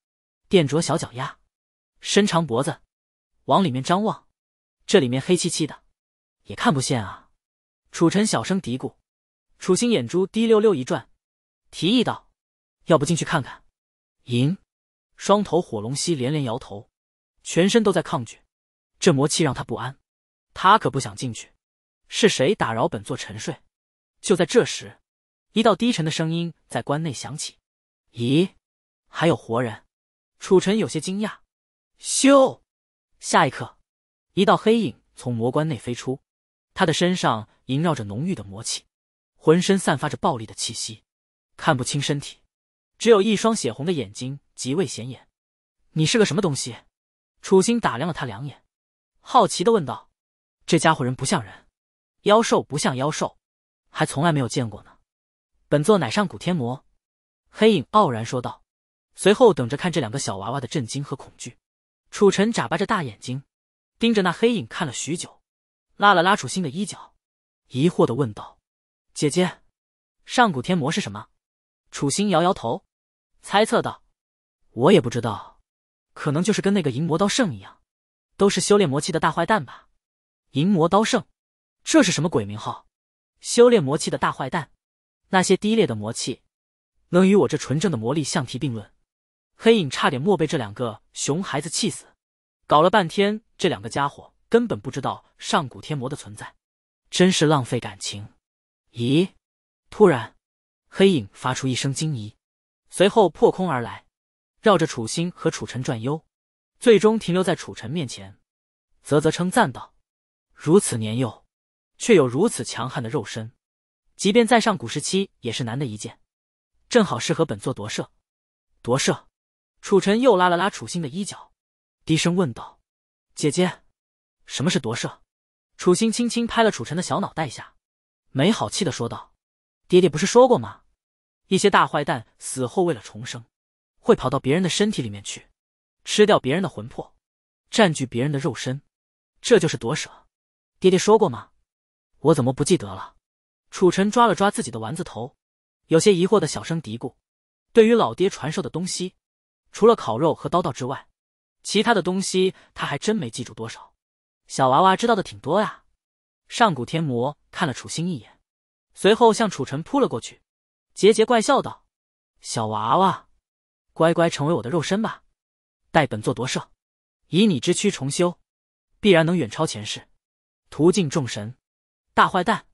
垫着小脚丫，伸长脖子往里面张望。这里面黑漆漆的，也看不见啊！楚尘小声嘀咕。楚心眼珠滴溜溜一转，提议道：“要不进去看看？”“迎！”双头火龙蜥连连摇头，全身都在抗拒。这魔气让他不安，他可不想进去。是谁打扰本座沉睡？就在这时，一道低沉的声音在棺内响起：“咦，还有活人？”楚尘有些惊讶。咻！下一刻，一道黑影从魔棺内飞出，他的身上萦绕着浓郁的魔气，浑身散发着暴力的气息，看不清身体，只有一双血红的眼睛极为显眼。“你是个什么东西？”楚心打量了他两眼。好奇的问道：“这家伙人不像人，妖兽不像妖兽，还从来没有见过呢。”本座乃上古天魔，黑影傲然说道。随后等着看这两个小娃娃的震惊和恐惧。楚尘眨巴着大眼睛，盯着那黑影看了许久，拉了拉楚心的衣角，疑惑的问道：“姐姐，上古天魔是什么？”楚心摇摇头，猜测道：“我也不知道，可能就是跟那个银魔刀圣一样。”都是修炼魔气的大坏蛋吧？银魔刀圣，这是什么鬼名号？修炼魔气的大坏蛋，那些低劣的魔气，能与我这纯正的魔力相提并论？黑影差点没被这两个熊孩子气死。搞了半天，这两个家伙根本不知道上古天魔的存在，真是浪费感情。咦？突然，黑影发出一声惊疑，随后破空而来，绕着楚心和楚尘转悠。最终停留在楚尘面前，啧啧称赞道：“如此年幼，却有如此强悍的肉身，即便在上古时期也是难得一见，正好适合本座夺舍。”夺舍。楚尘又拉了拉楚心的衣角，低声问道：“姐姐，什么是夺舍？”楚心轻轻拍了楚尘的小脑袋一下，没好气的说道：“爹爹不是说过吗？一些大坏蛋死后为了重生，会跑到别人的身体里面去。”吃掉别人的魂魄，占据别人的肉身，这就是夺舍。爹爹说过吗？我怎么不记得了？楚尘抓了抓自己的丸子头，有些疑惑的小声嘀咕：“对于老爹传授的东西，除了烤肉和刀道之外，其他的东西他还真没记住多少。”小娃娃知道的挺多呀。上古天魔看了楚星一眼，随后向楚尘扑了过去，桀桀怪笑道：“小娃娃，乖乖成为我的肉身吧。”待本座夺舍，以你之躯重修，必然能远超前世，途径众神。大坏蛋，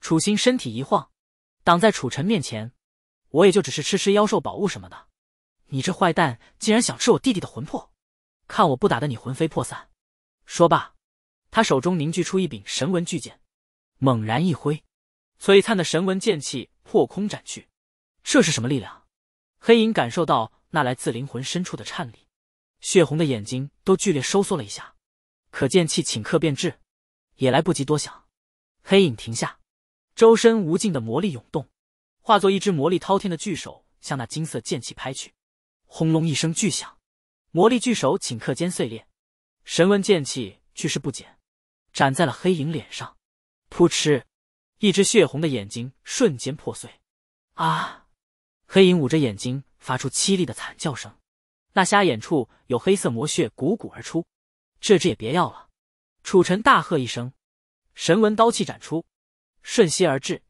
楚心身体一晃，挡在楚尘面前。我也就只是吃吃妖兽宝物什么的。你这坏蛋竟然想吃我弟弟的魂魄，看我不打得你魂飞魄散！说罢，他手中凝聚出一柄神纹巨剑，猛然一挥，璀璨的神纹剑气破空斩去。这是什么力量？黑影感受到那来自灵魂深处的颤栗。血红的眼睛都剧烈收缩了一下，可剑气顷刻变质，也来不及多想，黑影停下，周身无尽的魔力涌动，化作一只魔力滔天的巨手向那金色剑气拍去，轰隆一声巨响，魔力巨手顷刻间碎裂，神纹剑气去是不减，斩在了黑影脸上，扑哧，一只血红的眼睛瞬间破碎，啊！黑影捂着眼睛，发出凄厉的惨叫声。那瞎眼处有黑色魔血汩汩而出，这只也别要了！楚尘大喝一声，神纹刀气斩出，瞬息而至，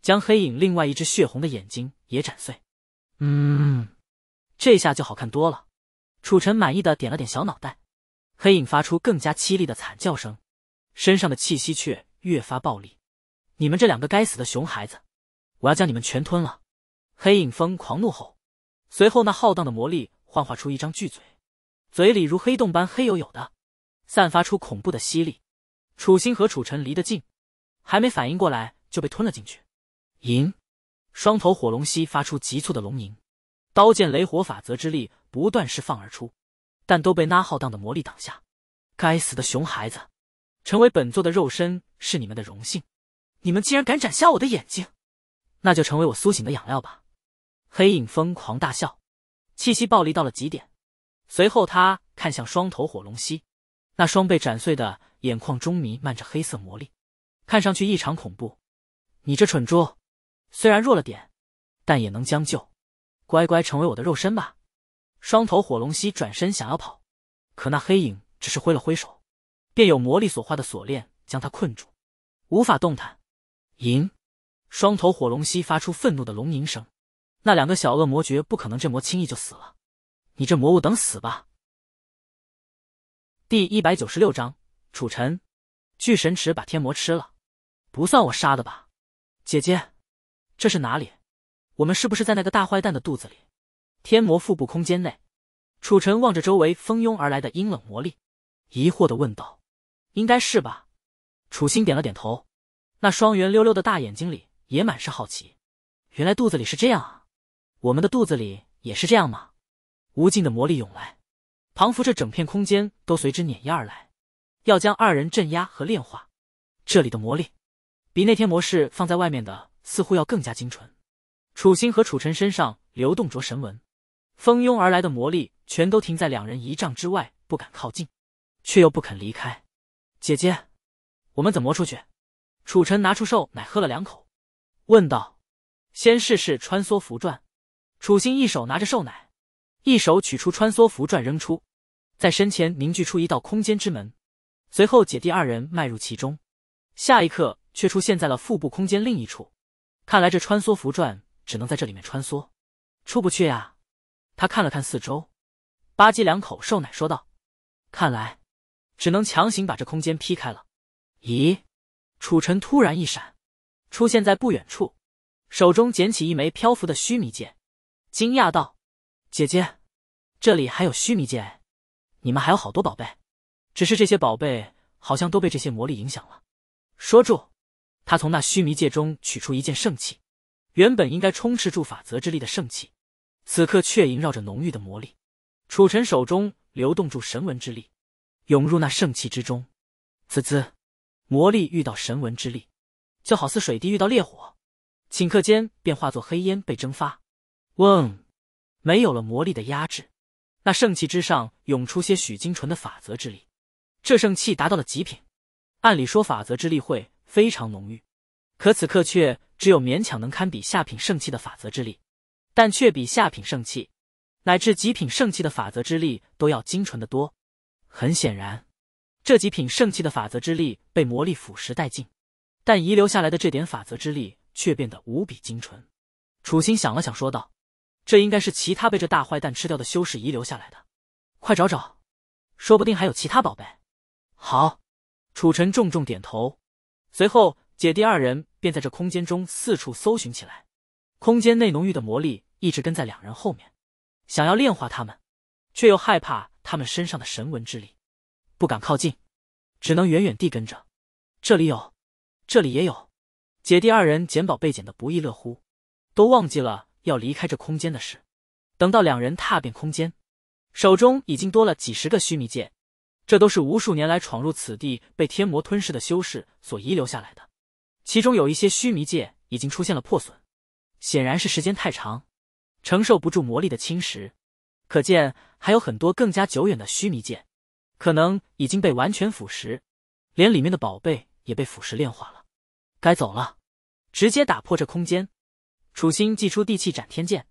将黑影另外一只血红的眼睛也斩碎。嗯，这下就好看多了。楚尘满意的点了点小脑袋，黑影发出更加凄厉的惨叫声，身上的气息却越发暴力。你们这两个该死的熊孩子，我要将你们全吞了！黑影风狂怒吼，随后那浩荡的魔力。幻化出一张巨嘴，嘴里如黑洞般黑黝黝的，散发出恐怖的吸力。楚心和楚尘离得近，还没反应过来就被吞了进去。吟，双头火龙吸发出急促的龙吟，刀剑雷火法则之力不断释放而出，但都被那浩荡的魔力挡下。该死的熊孩子，成为本座的肉身是你们的荣幸。你们竟然敢斩下我的眼睛，那就成为我苏醒的养料吧！黑影疯狂大笑。气息暴力到了极点，随后他看向双头火龙蜥，那双被斩碎的眼眶中弥漫着黑色魔力，看上去异常恐怖。你这蠢猪，虽然弱了点，但也能将就，乖乖成为我的肉身吧。双头火龙蜥转身想要跑，可那黑影只是挥了挥手，便有魔力所化的锁链将他困住，无法动弹。赢！双头火龙蜥发出愤怒的龙吟声。那两个小恶魔绝不可能这么轻易就死了，你这魔物等死吧。第一百九十六章，楚尘，巨神池把天魔吃了，不算我杀的吧？姐姐，这是哪里？我们是不是在那个大坏蛋的肚子里？天魔腹部空间内，楚尘望着周围蜂拥而来的阴冷魔力，疑惑的问道：“应该是吧？”楚心点了点头，那双圆溜溜的大眼睛里也满是好奇。原来肚子里是这样啊！我们的肚子里也是这样吗？无尽的魔力涌来，庞佛这整片空间都随之碾压而来，要将二人镇压和炼化。这里的魔力比那天魔式放在外面的似乎要更加精纯。楚心和楚尘身上流动着神纹，蜂拥而来的魔力全都停在两人一丈之外，不敢靠近，却又不肯离开。姐姐，我们怎么出去？楚尘拿出兽奶喝了两口，问道：“先试试穿梭符篆。”楚心一手拿着兽奶，一手取出穿梭符篆扔出，在身前凝聚出一道空间之门，随后姐弟二人迈入其中，下一刻却出现在了腹部空间另一处。看来这穿梭符篆只能在这里面穿梭，出不去呀。他看了看四周，吧唧两口兽奶说道：“看来只能强行把这空间劈开了。”咦，楚尘突然一闪，出现在不远处，手中捡起一枚漂浮的须弥剑。惊讶道：“姐姐，这里还有须弥界，你们还有好多宝贝，只是这些宝贝好像都被这些魔力影响了。”说住，他从那须弥界中取出一件圣器，原本应该充斥住法则之力的圣器，此刻却萦绕着浓郁的魔力。楚尘手中流动住神纹之力，涌入那圣器之中，滋滋，魔力遇到神纹之力，就好似水滴遇到烈火，顷刻间便化作黑烟被蒸发。嗡，没有了魔力的压制，那圣器之上涌出些许精纯的法则之力。这圣器达到了极品，按理说法则之力会非常浓郁，可此刻却只有勉强能堪比下品圣器的法则之力，但却比下品圣器乃至极品圣器的法则之力都要精纯的多。很显然，这极品圣器的法则之力被魔力腐蚀殆尽，但遗留下来的这点法则之力却变得无比精纯。楚心想了想，说道。这应该是其他被这大坏蛋吃掉的修士遗留下来的，快找找，说不定还有其他宝贝。好，楚尘重重点头，随后姐弟二人便在这空间中四处搜寻起来。空间内浓郁的魔力一直跟在两人后面，想要炼化他们，却又害怕他们身上的神纹之力，不敢靠近，只能远远地跟着。这里有，这里也有，姐弟二人捡宝贝捡的不亦乐乎，都忘记了。要离开这空间的事，等到两人踏遍空间，手中已经多了几十个须弥戒，这都是无数年来闯入此地被天魔吞噬的修士所遗留下来的。其中有一些须弥戒已经出现了破损，显然是时间太长，承受不住魔力的侵蚀。可见还有很多更加久远的须弥戒。可能已经被完全腐蚀，连里面的宝贝也被腐蚀炼化了。该走了，直接打破这空间。楚心祭出地气斩天剑，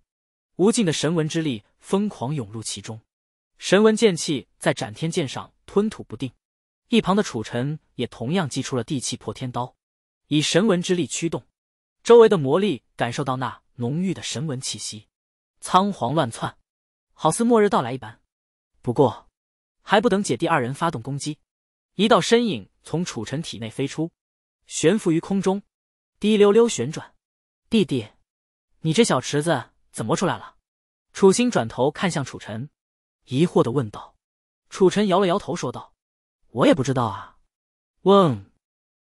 无尽的神文之力疯狂涌入其中，神文剑气在斩天剑上吞吐不定。一旁的楚尘也同样祭出了地气破天刀，以神文之力驱动，周围的魔力感受到那浓郁的神文气息，仓皇乱窜，好似末日到来一般。不过，还不等姐弟二人发动攻击，一道身影从楚尘体内飞出，悬浮于空中，滴溜溜旋转，弟弟。你这小池子怎么出来了？楚心转头看向楚尘，疑惑的问道。楚尘摇了摇头，说道：“我也不知道啊。”嗡！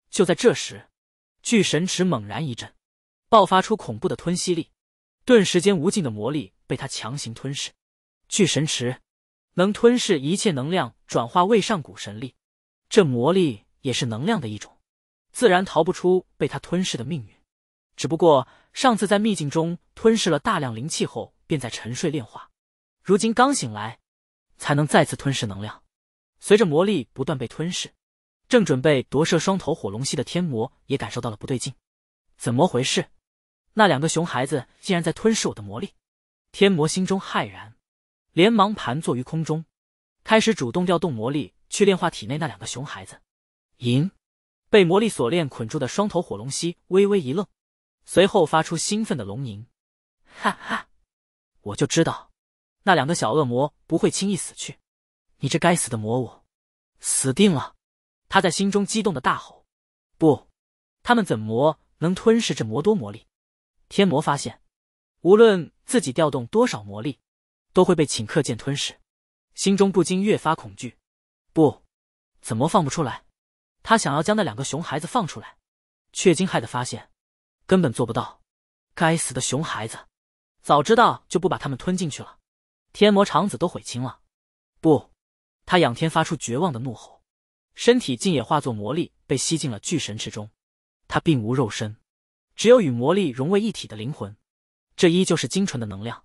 就在这时，巨神池猛然一震，爆发出恐怖的吞吸力，顿时间无尽的魔力被他强行吞噬。巨神池能吞噬一切能量，转化为上古神力，这魔力也是能量的一种，自然逃不出被他吞噬的命运。只不过上次在秘境中吞噬了大量灵气后，便在沉睡炼化，如今刚醒来，才能再次吞噬能量。随着魔力不断被吞噬，正准备夺舍双头火龙蜥的天魔也感受到了不对劲，怎么回事？那两个熊孩子竟然在吞噬我的魔力！天魔心中骇然，连忙盘坐于空中，开始主动调动魔力去炼化体内那两个熊孩子。银被魔力锁链捆住的双头火龙蜥微微一愣。随后发出兴奋的龙吟，哈哈！我就知道，那两个小恶魔不会轻易死去。你这该死的魔物，死定了！他在心中激动的大吼。不，他们怎么能吞噬这魔多魔力？天魔发现，无论自己调动多少魔力，都会被顷刻间吞噬，心中不禁越发恐惧。不，怎么放不出来？他想要将那两个熊孩子放出来，却惊骇的发现。根本做不到！该死的熊孩子，早知道就不把他们吞进去了。天魔长子都悔青了。不，他仰天发出绝望的怒吼，身体竟也化作魔力被吸进了巨神池中。他并无肉身，只有与魔力融为一体的灵魂。这依旧是精纯的能量，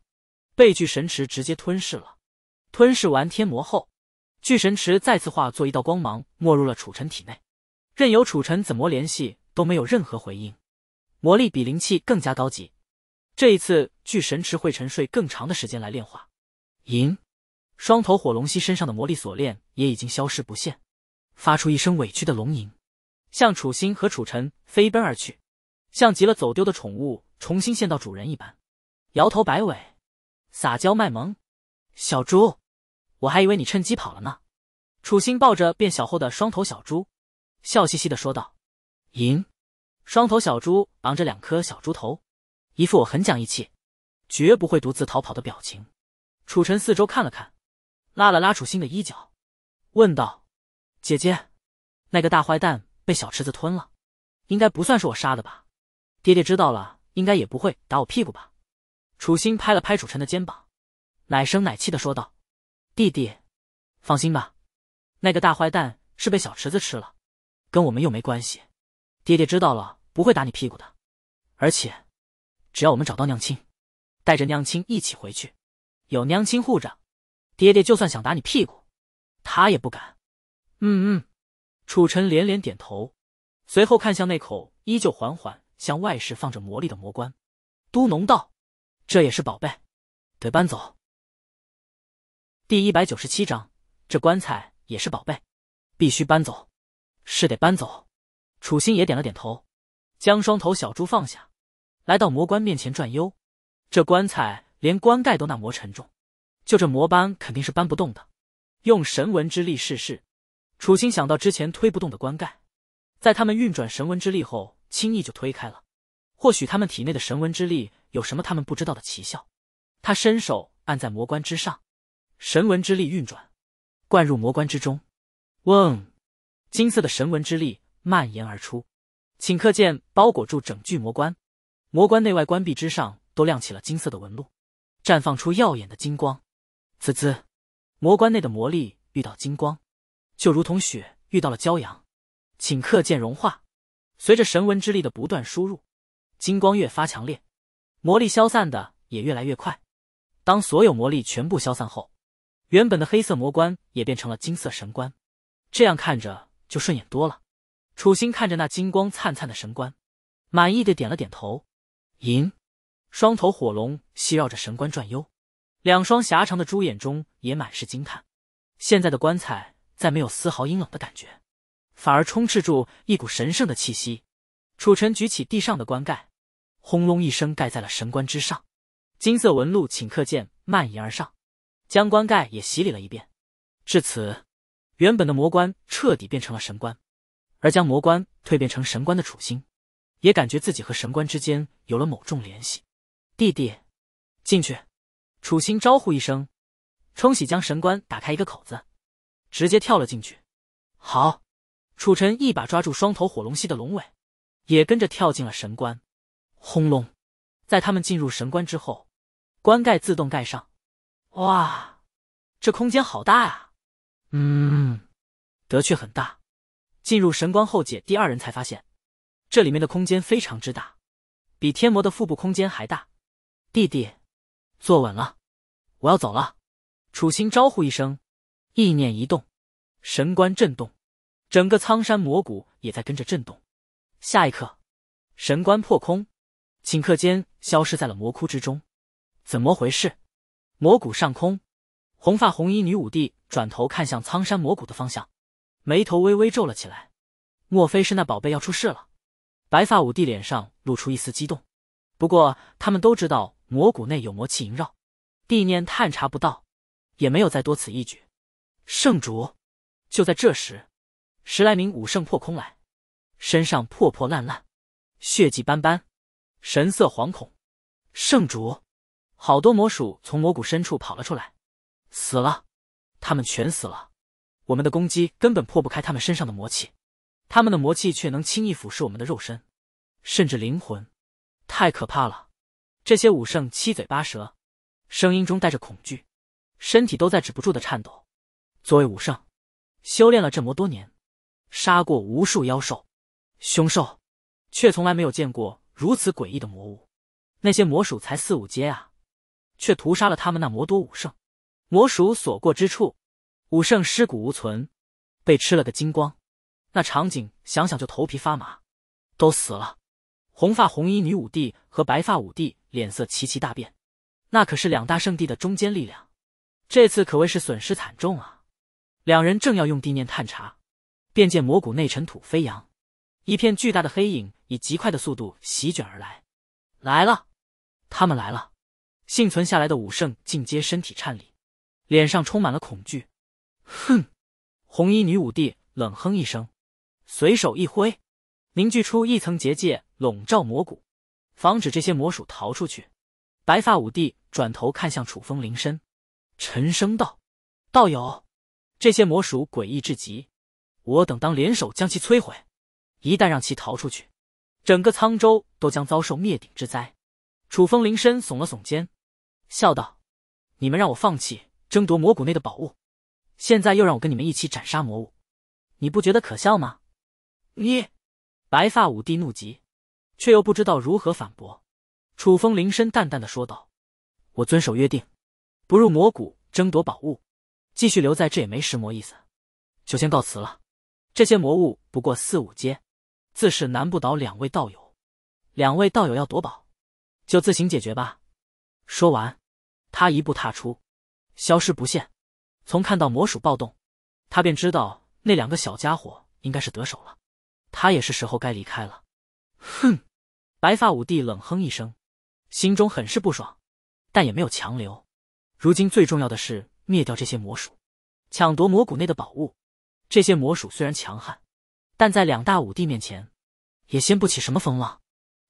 被巨神池直接吞噬了。吞噬完天魔后，巨神池再次化作一道光芒没入了楚尘体内，任由楚尘怎么联系都没有任何回应。魔力比灵气更加高级，这一次巨神池会沉睡更长的时间来炼化。银，双头火龙蜥身上的魔力锁链也已经消失不见，发出一声委屈的龙吟，向楚心和楚尘飞奔而去，像极了走丢的宠物重新见到主人一般，摇头摆尾，撒娇卖萌。小猪，我还以为你趁机跑了呢。楚心抱着变小后的双头小猪，笑嘻嘻的说道：“银。”双头小猪昂着两颗小猪头，一副我很讲义气，绝不会独自逃跑的表情。楚尘四周看了看，拉了拉楚心的衣角，问道：“姐姐，那个大坏蛋被小池子吞了，应该不算是我杀的吧？爹爹知道了，应该也不会打我屁股吧？”楚心拍了拍楚尘的肩膀，奶声奶气的说道：“弟弟，放心吧，那个大坏蛋是被小池子吃了，跟我们又没关系。”爹爹知道了不会打你屁股的，而且只要我们找到娘亲，带着娘亲一起回去，有娘亲护着，爹爹就算想打你屁股，他也不敢。嗯嗯，楚尘连连点头，随后看向那口依旧缓缓向外释放着魔力的魔棺，嘟农道：“这也是宝贝，得搬走。”第一百九十七章，这棺材也是宝贝，必须搬走，是得搬走。楚心也点了点头，将双头小猪放下，来到魔棺面前转悠。这棺材连棺盖都那么沉重，就这魔搬肯定是搬不动的。用神文之力试试。楚心想到之前推不动的棺盖，在他们运转神文之力后，轻易就推开了。或许他们体内的神文之力有什么他们不知道的奇效。他伸手按在魔棺之上，神文之力运转，灌入魔棺之中。嗡，金色的神文之力。蔓延而出，顷刻间包裹住整具魔棺，魔棺内外关闭之上都亮起了金色的纹路，绽放出耀眼的金光。滋滋，魔棺内的魔力遇到金光，就如同雪遇到了骄阳，顷刻间融化。随着神纹之力的不断输入，金光越发强烈，魔力消散的也越来越快。当所有魔力全部消散后，原本的黑色魔棺也变成了金色神棺，这样看着就顺眼多了。楚心看着那金光灿灿的神棺，满意的点了点头。银双头火龙熙绕着神棺转悠，两双狭长的猪眼中也满是惊叹。现在的棺材再没有丝毫阴冷的感觉，反而充斥住一股神圣的气息。楚尘举起地上的棺盖，轰隆一声盖在了神棺之上，金色纹路顷刻间蔓延而上，将棺盖也洗礼了一遍。至此，原本的魔棺彻底变成了神棺。而将魔棺蜕变成神棺的楚心，也感觉自己和神棺之间有了某种联系。弟弟，进去！楚心招呼一声，冲喜将神棺打开一个口子，直接跳了进去。好，楚尘一把抓住双头火龙蜥的龙尾，也跟着跳进了神棺。轰隆，在他们进入神棺之后，棺盖自动盖上。哇，这空间好大啊！嗯，的确很大。进入神棺后，解第二人才发现，这里面的空间非常之大，比天魔的腹部空间还大。弟弟，坐稳了，我要走了。楚心招呼一声，意念一动，神官震动，整个苍山魔谷也在跟着震动。下一刻，神官破空，顷刻间消失在了魔窟之中。怎么回事？魔谷上空，红发红衣女武帝转头看向苍山魔谷的方向。眉头微微皱了起来，莫非是那宝贝要出事了？白发五帝脸上露出一丝激动。不过他们都知道魔谷内有魔气萦绕，地念探查不到，也没有再多此一举。圣主，就在这时，十来名武圣破空来，身上破破烂烂，血迹斑斑，神色惶恐。圣主，好多魔鼠从魔谷深处跑了出来，死了，他们全死了。我们的攻击根本破不开他们身上的魔气，他们的魔气却能轻易腐蚀我们的肉身，甚至灵魂，太可怕了！这些武圣七嘴八舌，声音中带着恐惧，身体都在止不住的颤抖。作为武圣，修炼了这么多年，杀过无数妖兽、凶兽，却从来没有见过如此诡异的魔物。那些魔鼠才四五阶啊，却屠杀了他们那魔多武圣。魔鼠所过之处。武圣尸骨无存，被吃了个精光，那场景想想就头皮发麻。都死了，红发红衣女武帝和白发武帝脸色齐齐大变，那可是两大圣地的中坚力量，这次可谓是损失惨重啊！两人正要用地念探查，便见魔谷内尘土飞扬，一片巨大的黑影以极快的速度席卷而来。来了，他们来了！幸存下来的武圣尽皆身体颤栗，脸上充满了恐惧。哼，红衣女武帝冷哼一声，随手一挥，凝聚出一层结界笼罩魔谷，防止这些魔鼠逃出去。白发武帝转头看向楚风灵身，沉声道：“道友，这些魔鼠诡异至极，我等当联手将其摧毁。一旦让其逃出去，整个沧州都将遭受灭顶之灾。”楚风灵身耸了耸肩，笑道：“你们让我放弃争夺魔谷内的宝物？”现在又让我跟你们一起斩杀魔物，你不觉得可笑吗？你，白发五帝怒极，却又不知道如何反驳。楚风林深淡淡的说道：“我遵守约定，不入魔谷争夺宝物，继续留在这也没食魔意思，就先告辞了。这些魔物不过四五阶，自是难不倒两位道友。两位道友要夺宝，就自行解决吧。”说完，他一步踏出，消失不见。从看到魔鼠暴动，他便知道那两个小家伙应该是得手了。他也是时候该离开了。哼！白发五帝冷哼一声，心中很是不爽，但也没有强留。如今最重要的是灭掉这些魔鼠，抢夺魔谷内的宝物。这些魔鼠虽然强悍，但在两大武帝面前，也掀不起什么风浪，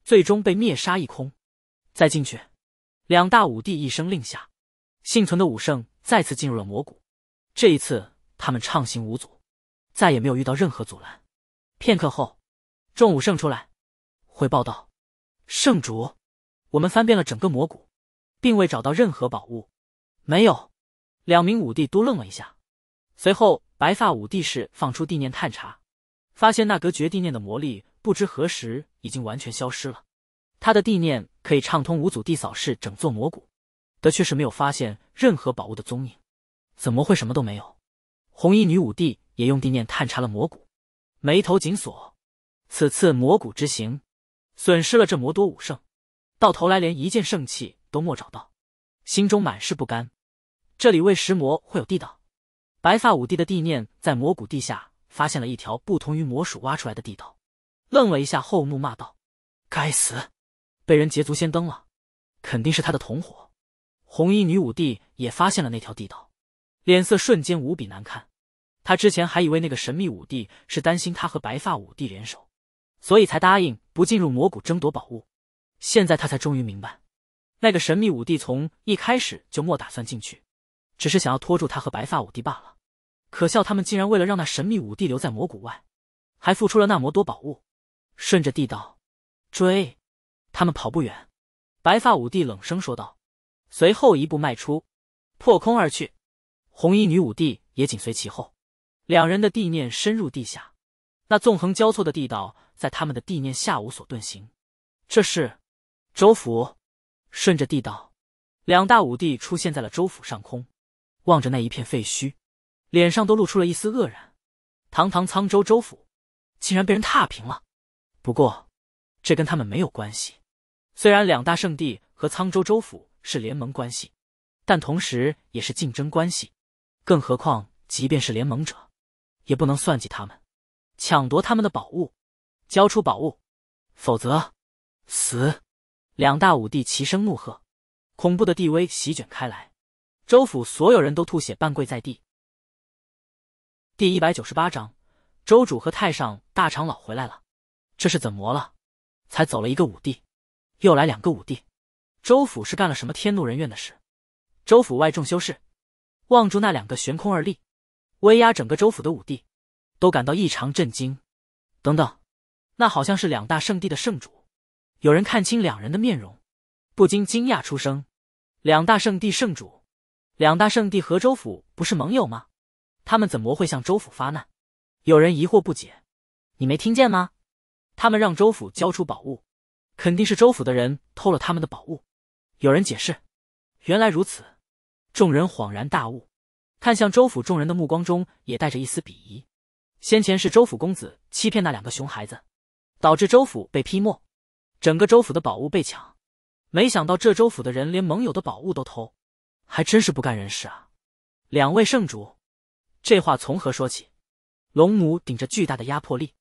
最终被灭杀一空。再进去，两大武帝一声令下，幸存的武圣再次进入了魔谷。这一次，他们畅行无阻，再也没有遇到任何阻拦。片刻后，众武圣出来，回报道：“圣主，我们翻遍了整个魔谷，并未找到任何宝物。”没有。两名武帝都愣了一下，随后白发武帝士放出地念探查，发现那隔绝地念的魔力不知何时已经完全消失了。他的地念可以畅通无阻地扫视整座魔谷，的却是没有发现任何宝物的踪影。怎么会什么都没有？红衣女武帝也用地念探查了魔谷，眉头紧锁。此次魔谷之行，损失了这魔多武圣，到头来连一件圣器都莫找到，心中满是不甘。这里为石魔会有地道？白发武帝的地面在魔谷地下发现了一条不同于魔鼠挖出来的地道，愣了一下后怒骂道：“该死，被人捷足先登了，肯定是他的同伙。”红衣女武帝也发现了那条地道。脸色瞬间无比难看，他之前还以为那个神秘武帝是担心他和白发武帝联手，所以才答应不进入魔谷争夺宝物。现在他才终于明白，那个神秘武帝从一开始就莫打算进去，只是想要拖住他和白发武帝罢了。可笑他们竟然为了让那神秘武帝留在魔谷外，还付出了那么多宝物。顺着地道追，他们跑不远。”白发武帝冷声说道，随后一步迈出，破空而去。红衣女武帝也紧随其后，两人的地面深入地下，那纵横交错的地道在他们的地面下无所遁形。这是周府。顺着地道，两大武帝出现在了周府上空，望着那一片废墟，脸上都露出了一丝愕然。堂堂沧州州府，竟然被人踏平了。不过，这跟他们没有关系。虽然两大圣地和沧州州府是联盟关系，但同时也是竞争关系。更何况，即便是联盟者，也不能算计他们，抢夺他们的宝物，交出宝物，否则死！两大武帝齐声怒喝，恐怖的地威席卷开来，州府所有人都吐血半跪在地。第一百九十八章，州主和太上大长老回来了，这是怎么了？才走了一个武帝，又来两个武帝，州府是干了什么天怒人怨的事？州府外众修士。望住那两个悬空而立、威压整个州府的武帝，都感到异常震惊。等等，那好像是两大圣地的圣主。有人看清两人的面容，不禁惊讶出声：“两大圣地圣主，两大圣地和州府不是盟友吗？他们怎么会向州府发难？”有人疑惑不解：“你没听见吗？他们让州府交出宝物，肯定是州府的人偷了他们的宝物。”有人解释：“原来如此。”众人恍然大悟，看向周府众人的目光中也带着一丝鄙夷。先前是周府公子欺骗那两个熊孩子，导致周府被劈没，整个周府的宝物被抢。没想到这周府的人连盟友的宝物都偷，还真是不干人事啊！两位圣主，这话从何说起？龙母顶着巨大的压迫力，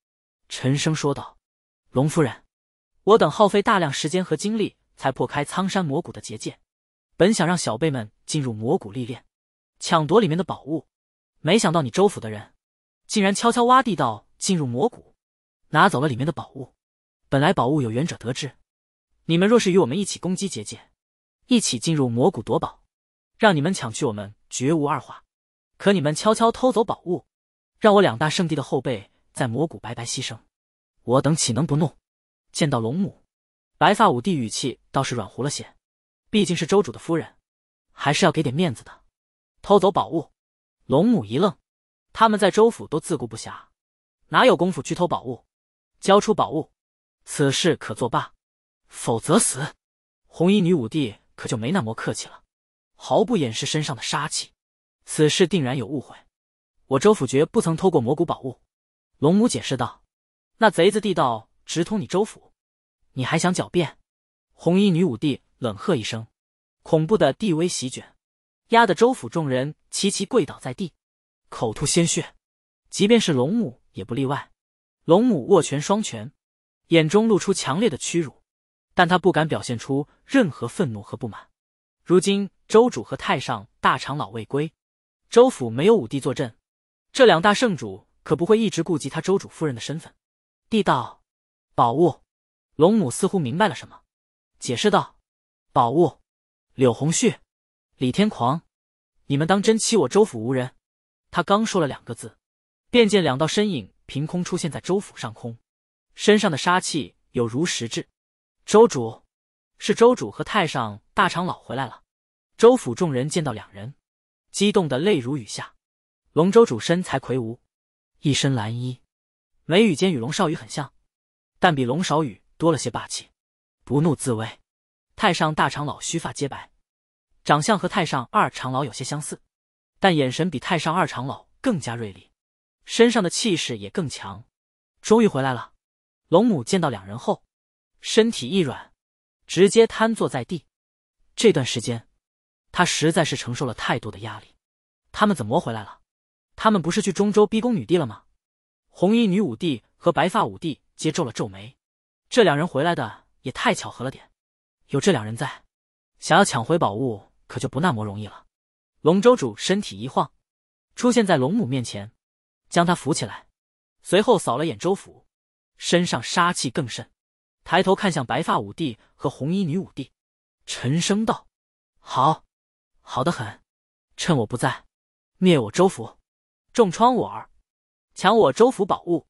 沉声说道：“龙夫人，我等耗费大量时间和精力，才破开苍山魔谷的结界。”本想让小辈们进入魔谷历练，抢夺里面的宝物，没想到你周府的人，竟然悄悄挖地道进入魔谷，拿走了里面的宝物。本来宝物有缘者得知，你们若是与我们一起攻击结界，一起进入魔谷夺宝，让你们抢去我们绝无二话。可你们悄悄偷走宝物，让我两大圣地的后辈在魔谷白白牺牲，我等岂能不怒？见到龙母，白发五帝语气倒是软和了些。毕竟是周主的夫人，还是要给点面子的。偷走宝物，龙母一愣，他们在周府都自顾不暇，哪有功夫去偷宝物？交出宝物，此事可作罢，否则死。红衣女武帝可就没那么客气了，毫不掩饰身上的杀气。此事定然有误会，我周府绝不曾偷过魔骨宝物。龙母解释道：“那贼子地道直通你周府，你还想狡辩？”红衣女武帝。冷喝一声，恐怖的地威席卷，压得州府众人齐齐跪倒在地，口吐鲜血。即便是龙母也不例外。龙母握拳双拳，眼中露出强烈的屈辱，但她不敢表现出任何愤怒和不满。如今州主和太上大长老未归，州府没有武帝坐镇，这两大圣主可不会一直顾及他州主夫人的身份。地道宝物，龙母似乎明白了什么，解释道。宝物，柳红旭，李天狂，你们当真欺我周府无人？他刚说了两个字，便见两道身影凭空出现在周府上空，身上的杀气有如实质。周主，是周主和太上大长老回来了。周府众人见到两人，激动的泪如雨下。龙州主身材魁梧，一身蓝衣，眉宇间与龙少羽很像，但比龙少羽多了些霸气，不怒自威。太上大长老须发皆白，长相和太上二长老有些相似，但眼神比太上二长老更加锐利，身上的气势也更强。终于回来了！龙母见到两人后，身体一软，直接瘫坐在地。这段时间，他实在是承受了太多的压力。他们怎么回来了？他们不是去中州逼宫女帝了吗？红衣女武帝和白发武帝皆皱了皱眉，这两人回来的也太巧合了点。有这两人在，想要抢回宝物可就不那么容易了。龙舟主身体一晃，出现在龙母面前，将她扶起来，随后扫了眼周府，身上杀气更甚，抬头看向白发武帝和红衣女武帝，沉声道：“好，好的很。趁我不在，灭我周府，重创我儿，抢我周府宝物，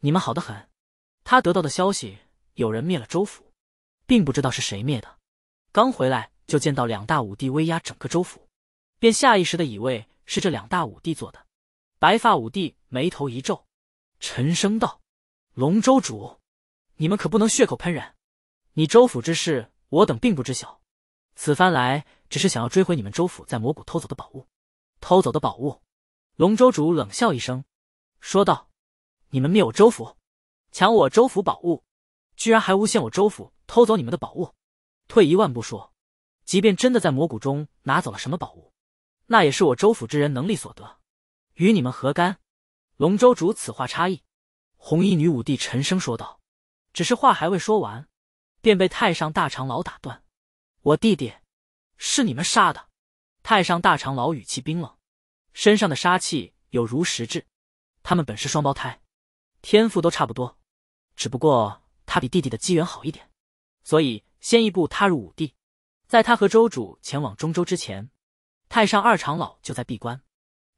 你们好的很。”他得到的消息，有人灭了周府。并不知道是谁灭的，刚回来就见到两大武帝威压整个州府，便下意识的以为是这两大武帝做的。白发武帝眉头一皱，沉声道：“龙州主，你们可不能血口喷人。你州府之事，我等并不知晓。此番来，只是想要追回你们州府在魔谷偷走的宝物。偷走的宝物。”龙州主冷笑一声，说道：“你们灭我州府，抢我州府宝物，居然还诬陷我州府。”偷走你们的宝物，退一万步说，即便真的在魔谷中拿走了什么宝物，那也是我周府之人能力所得，与你们何干？龙舟主此话差异，红衣女武帝沉声说道。只是话还未说完，便被太上大长老打断。我弟弟是你们杀的。太上大长老语气冰冷，身上的杀气有如实质。他们本是双胞胎，天赋都差不多，只不过他比弟弟的机缘好一点。所以，先一步踏入五帝。在他和周主前往中州之前，太上二长老就在闭关。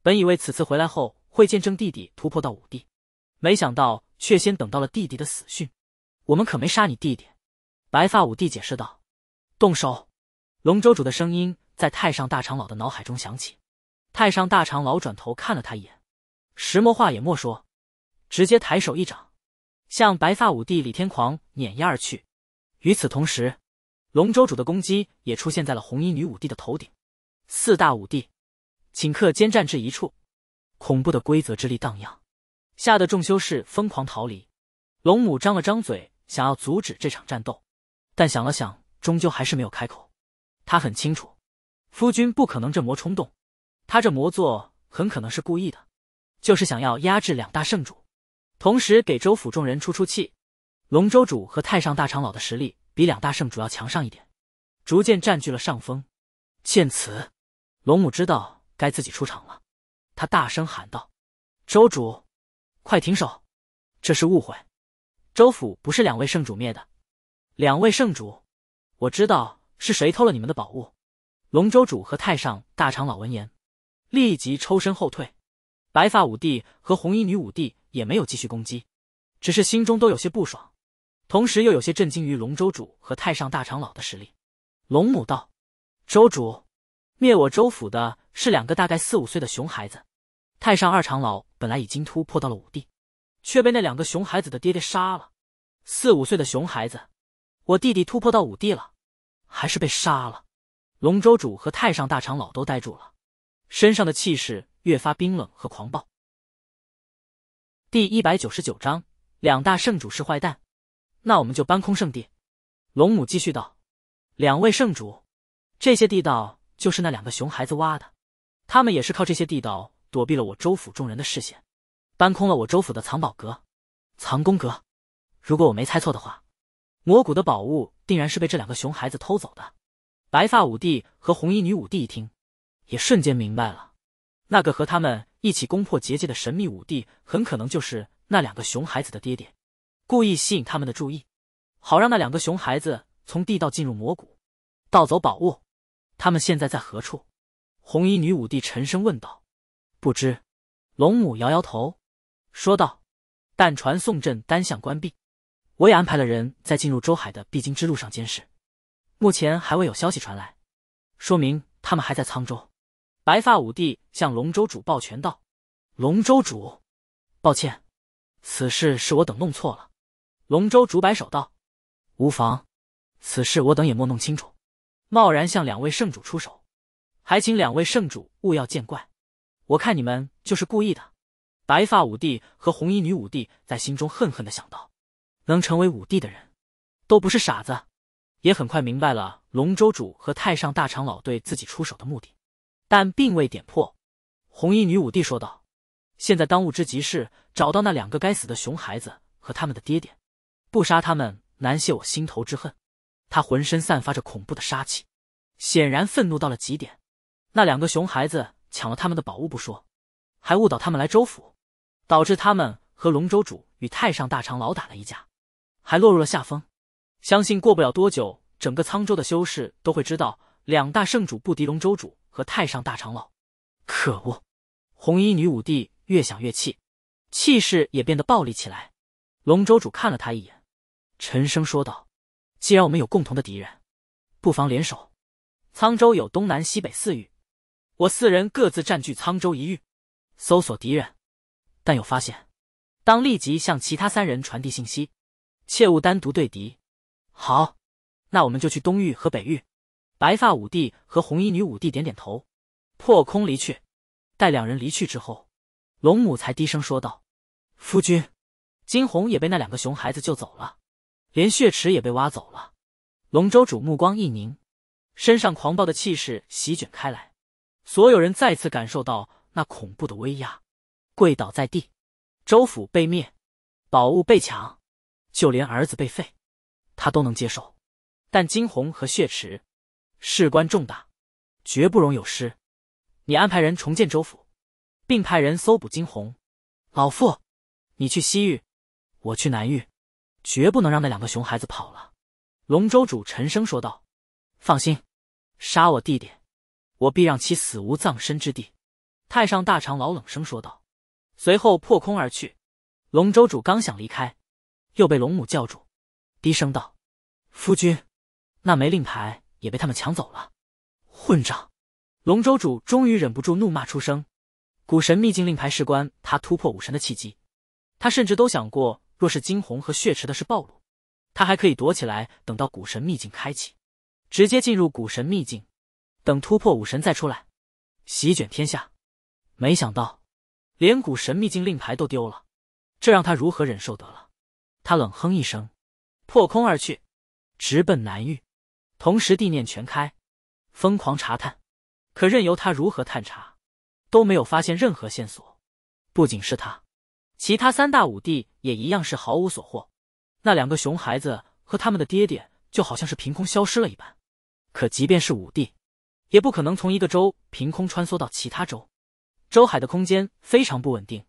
本以为此次回来后会见证弟弟突破到五帝，没想到却先等到了弟弟的死讯。我们可没杀你弟弟。”白发五帝解释道。“动手！”龙周主的声音在太上大长老的脑海中响起。太上大长老转头看了他一眼，石魔话也莫说，直接抬手一掌，向白发五帝李天狂碾压而去。与此同时，龙舟主的攻击也出现在了红衣女武帝的头顶。四大武帝顷刻间战至一处，恐怖的规则之力荡漾，吓得众修士疯狂逃离。龙母张了张嘴，想要阻止这场战斗，但想了想，终究还是没有开口。他很清楚，夫君不可能这魔冲动，他这魔作很可能是故意的，就是想要压制两大圣主，同时给州府众人出出气。龙舟主和太上大长老的实力比两大圣主要强上一点，逐渐占据了上风。见此，龙母知道该自己出场了，他大声喊道：“周主，快停手！这是误会，周府不是两位圣主灭的。两位圣主，我知道是谁偷了你们的宝物。”龙舟主和太上大长老闻言，立即抽身后退。白发五帝和红衣女五帝也没有继续攻击，只是心中都有些不爽。同时又有些震惊于龙州主和太上大长老的实力。龙母道：“州主，灭我州府的是两个大概四五岁的熊孩子。太上二长老本来已经突破到了五帝，却被那两个熊孩子的爹爹杀了。四五岁的熊孩子，我弟弟突破到五帝了，还是被杀了。”龙州主和太上大长老都呆住了，身上的气势越发冰冷和狂暴。第一百九十九章：两大圣主是坏蛋。那我们就搬空圣地，龙母继续道：“两位圣主，这些地道就是那两个熊孩子挖的，他们也是靠这些地道躲避了我州府众人的视线，搬空了我州府的藏宝阁、藏宫阁。如果我没猜错的话，魔谷的宝物定然是被这两个熊孩子偷走的。”白发五帝和红衣女武帝一听，也瞬间明白了，那个和他们一起攻破结界的神秘武帝，很可能就是那两个熊孩子的爹爹。故意吸引他们的注意，好让那两个熊孩子从地道进入魔谷，盗走宝物。他们现在在何处？红衣女武帝沉声问道。不知，龙母摇摇头，说道：“但传送阵单向关闭，我也安排了人在进入周海的必经之路上监视，目前还未有消息传来，说明他们还在沧州。”白发武帝向龙舟主抱拳道：“龙舟主，抱歉，此事是我等弄错了。”龙舟主摆手道：“无妨，此事我等也莫弄清楚，贸然向两位圣主出手，还请两位圣主勿要见怪。我看你们就是故意的。”白发五帝和红衣女五帝在心中恨恨的想到：“能成为五帝的人，都不是傻子。”也很快明白了龙舟主和太上大长老对自己出手的目的，但并未点破。红衣女五帝说道：“现在当务之急是找到那两个该死的熊孩子和他们的爹爹。”不杀他们，难泄我心头之恨。他浑身散发着恐怖的杀气，显然愤怒到了极点。那两个熊孩子抢了他们的宝物不说，还误导他们来州府，导致他们和龙州主与太上大长老打了一架，还落入了下风。相信过不了多久，整个沧州的修士都会知道两大圣主不敌龙州主和太上大长老。可恶！红衣女武帝越想越气，气势也变得暴力起来。龙州主看了他一眼。陈生说道：“既然我们有共同的敌人，不妨联手。沧州有东南西北四域，我四人各自占据沧州一域，搜索敌人。但有发现，当立即向其他三人传递信息，切勿单独对敌。”好，那我们就去东域和北域。白发五帝和红衣女五帝点点头，破空离去。待两人离去之后，龙母才低声说道：“夫君，金红也被那两个熊孩子救走了。”连血池也被挖走了，龙舟主目光一凝，身上狂暴的气势席卷开来，所有人再次感受到那恐怖的威压，跪倒在地。州府被灭，宝物被抢，就连儿子被废，他都能接受，但金红和血池事关重大，绝不容有失。你安排人重建州府，并派人搜捕金红。老傅，你去西域，我去南域。绝不能让那两个熊孩子跑了！龙舟主沉声说道：“放心，杀我弟弟，我必让其死无葬身之地。”太上大长老冷声说道，随后破空而去。龙舟主刚想离开，又被龙母叫住，低声道：“夫君，那枚令牌也被他们抢走了！”混账！龙舟主终于忍不住怒骂出声。古神秘境令牌事关他突破武神的契机，他甚至都想过。若是惊鸿和血池的是暴露，他还可以躲起来，等到古神秘境开启，直接进入古神秘境，等突破武神再出来，席卷天下。没想到，连古神秘境令牌都丢了，这让他如何忍受得了？他冷哼一声，破空而去，直奔南域，同时地念全开，疯狂查探。可任由他如何探查，都没有发现任何线索。不仅是他。其他三大五帝也一样是毫无所获，那两个熊孩子和他们的爹爹就好像是凭空消失了一般。可即便是五帝，也不可能从一个州凭空穿梭到其他州，州海的空间非常不稳定，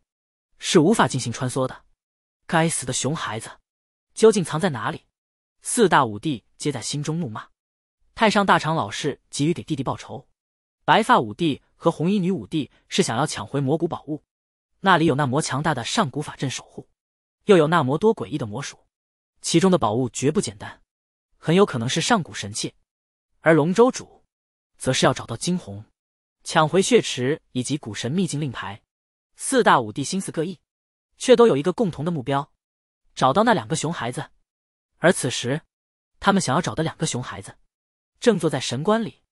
是无法进行穿梭的。该死的熊孩子，究竟藏在哪里？四大五帝皆在心中怒骂。太上大长老是急于给弟弟报仇，白发五帝和红衣女五帝是想要抢回魔骨宝物。那里有那魔强大的上古法阵守护，又有那魔多诡异的魔术，其中的宝物绝不简单，很有可能是上古神器。而龙舟主，则是要找到惊鸿，抢回血池以及古神秘境令牌。四大五帝心思各异，却都有一个共同的目标：找到那两个熊孩子。而此时，他们想要找的两个熊孩子，正坐在神棺里，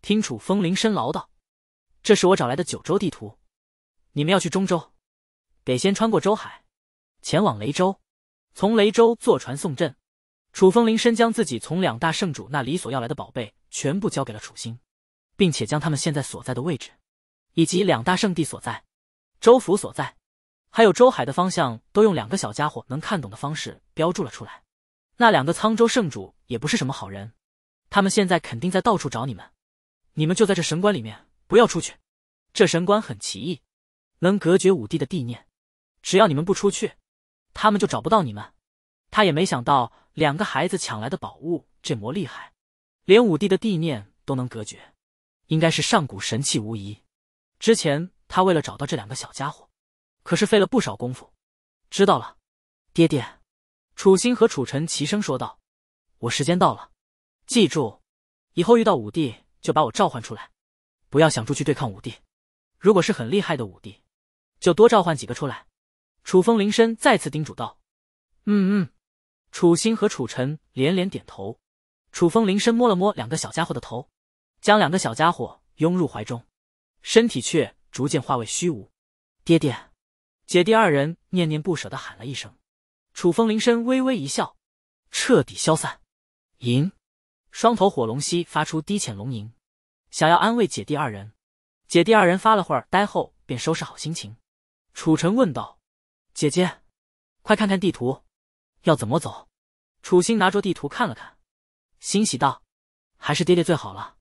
听楚风铃声唠叨：“这是我找来的九州地图，你们要去中州。”得先穿过周海，前往雷州，从雷州坐船送阵。楚风林身将自己从两大圣主那里所要来的宝贝全部交给了楚心，并且将他们现在所在的位置，以及两大圣地所在、州府所在，还有周海的方向，都用两个小家伙能看懂的方式标注了出来。那两个沧州圣主也不是什么好人，他们现在肯定在到处找你们，你们就在这神官里面，不要出去。这神官很奇异，能隔绝五帝的地念。只要你们不出去，他们就找不到你们。他也没想到两个孩子抢来的宝物这么厉害，连五帝的地面都能隔绝，应该是上古神器无疑。之前他为了找到这两个小家伙，可是费了不少功夫。知道了，爹爹，楚心和楚尘齐声说道：“我时间到了，记住，以后遇到武帝就把我召唤出来，不要想出去对抗武帝。如果是很厉害的武帝，就多召唤几个出来。”楚风铃声再次叮嘱道：“嗯嗯。”楚心和楚尘连连点头。楚风铃声摸了摸两个小家伙的头，将两个小家伙拥入怀中，身体却逐渐化为虚无。爹爹，姐弟二人念念不舍的喊了一声。楚风铃声微微一笑，彻底消散。银，双头火龙息发出低浅龙吟，想要安慰姐弟二人。姐弟二人发了会儿呆后，便收拾好心情。楚尘问道。姐姐，快看看地图，要怎么走？楚心拿着地图看了看，欣喜道：“还是爹爹最好了。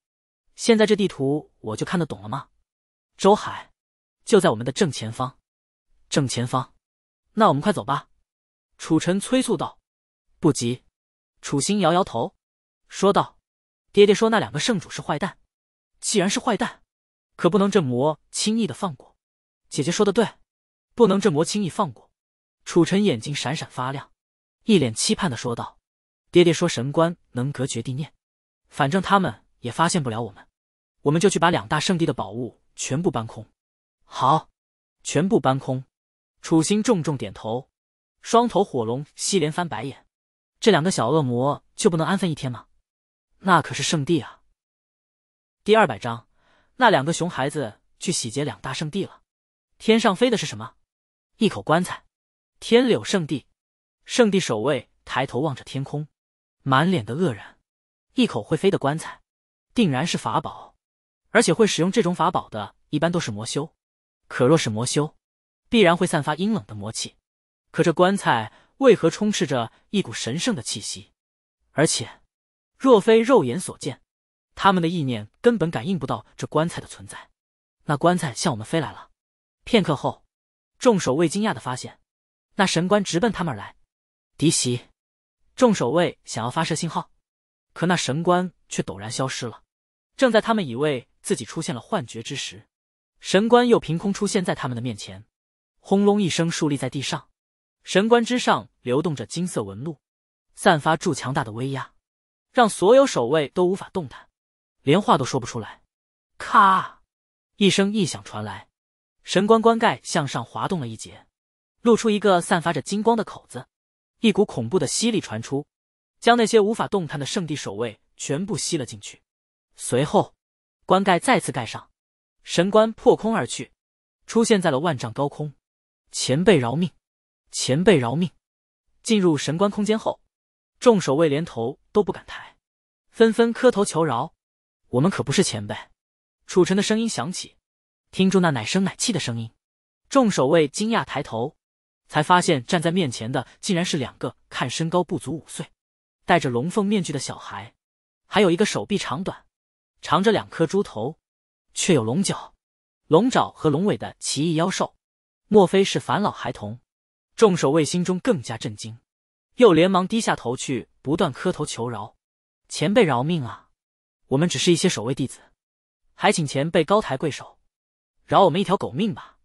现在这地图我就看得懂了吗？”周海就在我们的正前方，正前方，那我们快走吧！楚尘催促道：“不急。”楚心摇摇头，说道：“爹爹说那两个圣主是坏蛋，既然是坏蛋，可不能这魔轻易的放过。姐姐说的对。”不能这魔轻易放过，楚尘眼睛闪闪发亮，一脸期盼的说道：“爹爹说神官能隔绝地念，反正他们也发现不了我们，我们就去把两大圣地的宝物全部搬空。”“好，全部搬空。”楚心重重点头。双头火龙西连翻白眼：“这两个小恶魔就不能安分一天吗？那可是圣地啊！”第二百章，那两个熊孩子去洗劫两大圣地了。天上飞的是什么？一口棺材，天柳圣地，圣地守卫抬头望着天空，满脸的愕然。一口会飞的棺材，定然是法宝，而且会使用这种法宝的，一般都是魔修。可若是魔修，必然会散发阴冷的魔气。可这棺材为何充斥着一股神圣的气息？而且，若非肉眼所见，他们的意念根本感应不到这棺材的存在。那棺材向我们飞来了。片刻后。众守卫惊讶的发现，那神官直奔他们而来，敌袭！众守卫想要发射信号，可那神官却陡然消失了。正在他们以为自己出现了幻觉之时，神官又凭空出现在他们的面前。轰隆一声，竖立在地上，神官之上流动着金色纹路，散发出强大的威压，让所有守卫都无法动弹，连话都说不出来。咔，一声异响传来。神棺棺盖向上滑动了一截，露出一个散发着金光的口子，一股恐怖的吸力传出，将那些无法动弹的圣地守卫全部吸了进去。随后，棺盖再次盖上，神棺破空而去，出现在了万丈高空。前辈饶命，前辈饶命！进入神棺空间后，众守卫连头都不敢抬，纷纷磕头求饶。我们可不是前辈。楚尘的声音响起。听住那奶声奶气的声音，众守卫惊讶抬头，才发现站在面前的竟然是两个看身高不足五岁、戴着龙凤面具的小孩，还有一个手臂长短、长着两颗猪头、却有龙角、龙爪和龙尾的奇异妖兽。莫非是返老孩童？众守卫心中更加震惊，又连忙低下头去，不断磕头求饶：“前辈饶命啊！我们只是一些守卫弟子，还请前辈高抬贵手。”饶我们一条狗命吧！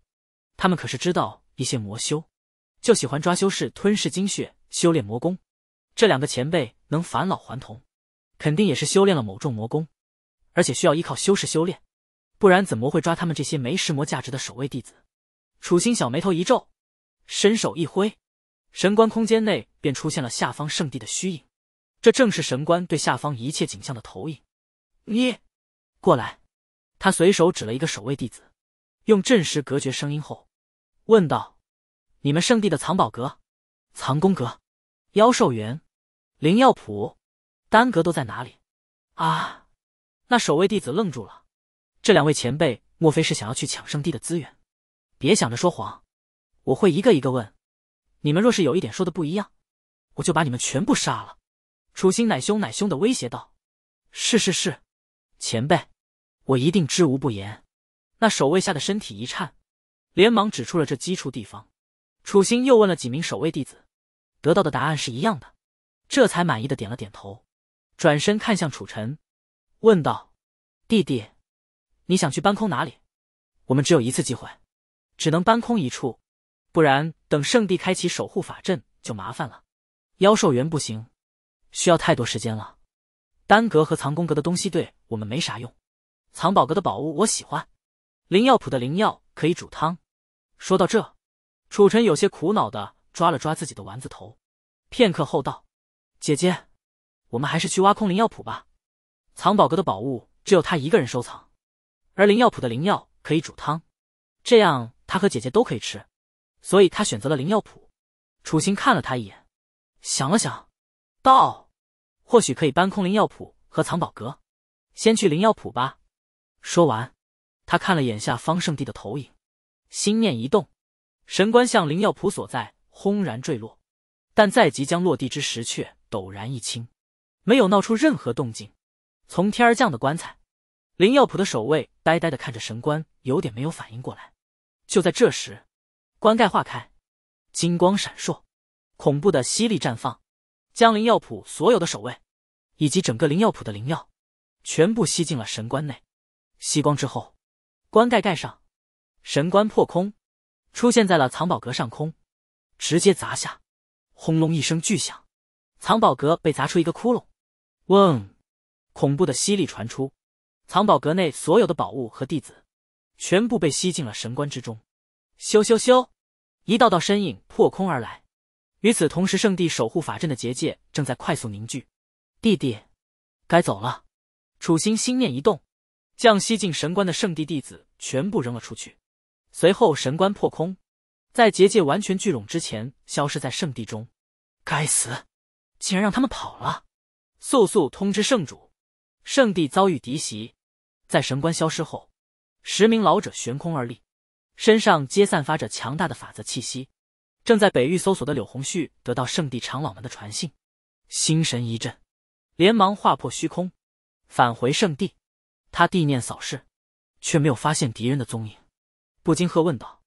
他们可是知道一些魔修，就喜欢抓修士吞噬精血修炼魔功。这两个前辈能返老还童，肯定也是修炼了某种魔功，而且需要依靠修士修炼，不然怎么会抓他们这些没石魔价值的守卫弟子？楚心小眉头一皱，伸手一挥，神官空间内便出现了下方圣地的虚影，这正是神官对下方一切景象的投影。你过来，他随手指了一个守卫弟子。用阵势隔绝声音后，问道：“你们圣地的藏宝阁、藏功阁、妖兽园、灵药圃、丹阁都在哪里？”啊！那守卫弟子愣住了。这两位前辈，莫非是想要去抢圣地的资源？别想着说谎，我会一个一个问。你们若是有一点说的不一样，我就把你们全部杀了。”楚心乃凶乃凶的威胁道：“是是是，前辈，我一定知无不言。”那守卫吓得身体一颤，连忙指出了这几处地方。楚心又问了几名守卫弟子，得到的答案是一样的，这才满意的点了点头，转身看向楚尘，问道：“弟弟，你想去搬空哪里？我们只有一次机会，只能搬空一处，不然等圣地开启守护法阵就麻烦了。妖兽园不行，需要太多时间了。丹阁和藏功阁的东西对我们没啥用，藏宝阁的宝物我喜欢。”灵药谱的灵药可以煮汤。说到这，楚尘有些苦恼的抓了抓自己的丸子头，片刻后道：“姐姐，我们还是去挖空灵药谱吧。藏宝阁的宝物只有他一个人收藏，而灵药谱的灵药可以煮汤，这样他和姐姐都可以吃。所以，他选择了灵药谱。”楚心看了他一眼，想了想，道：“或许可以搬空灵药谱和藏宝阁，先去灵药谱吧。”说完。他看了眼下方圣地的投影，心念一动，神官向灵药谱所在轰然坠落，但在即将落地之时，却陡然一轻，没有闹出任何动静。从天而降的棺材，灵药谱的守卫呆呆的看着神官，有点没有反应过来。就在这时，棺盖化开，金光闪烁，恐怖的吸力绽放，将灵药谱所有的守卫，以及整个灵药谱的灵药，全部吸进了神棺内。吸光之后。棺盖盖上，神棺破空，出现在了藏宝阁上空，直接砸下，轰隆一声巨响，藏宝阁被砸出一个窟窿。嗡，恐怖的吸力传出，藏宝阁内所有的宝物和弟子，全部被吸进了神棺之中。咻咻咻，一道道身影破空而来。与此同时，圣地守护法阵的结界正在快速凝聚。弟弟，该走了。楚心心念一动，将吸进神棺的圣地弟子。全部扔了出去，随后神官破空，在结界完全聚拢之前消失在圣地中。该死，竟然让他们跑了！速速通知圣主，圣地遭遇敌袭。在神官消失后，十名老者悬空而立，身上皆散发着强大的法则气息。正在北域搜索的柳红旭得到圣地长老们的传信，心神一震，连忙划破虚空，返回圣地。他地念扫视。却没有发现敌人的踪影，不禁喝问道：“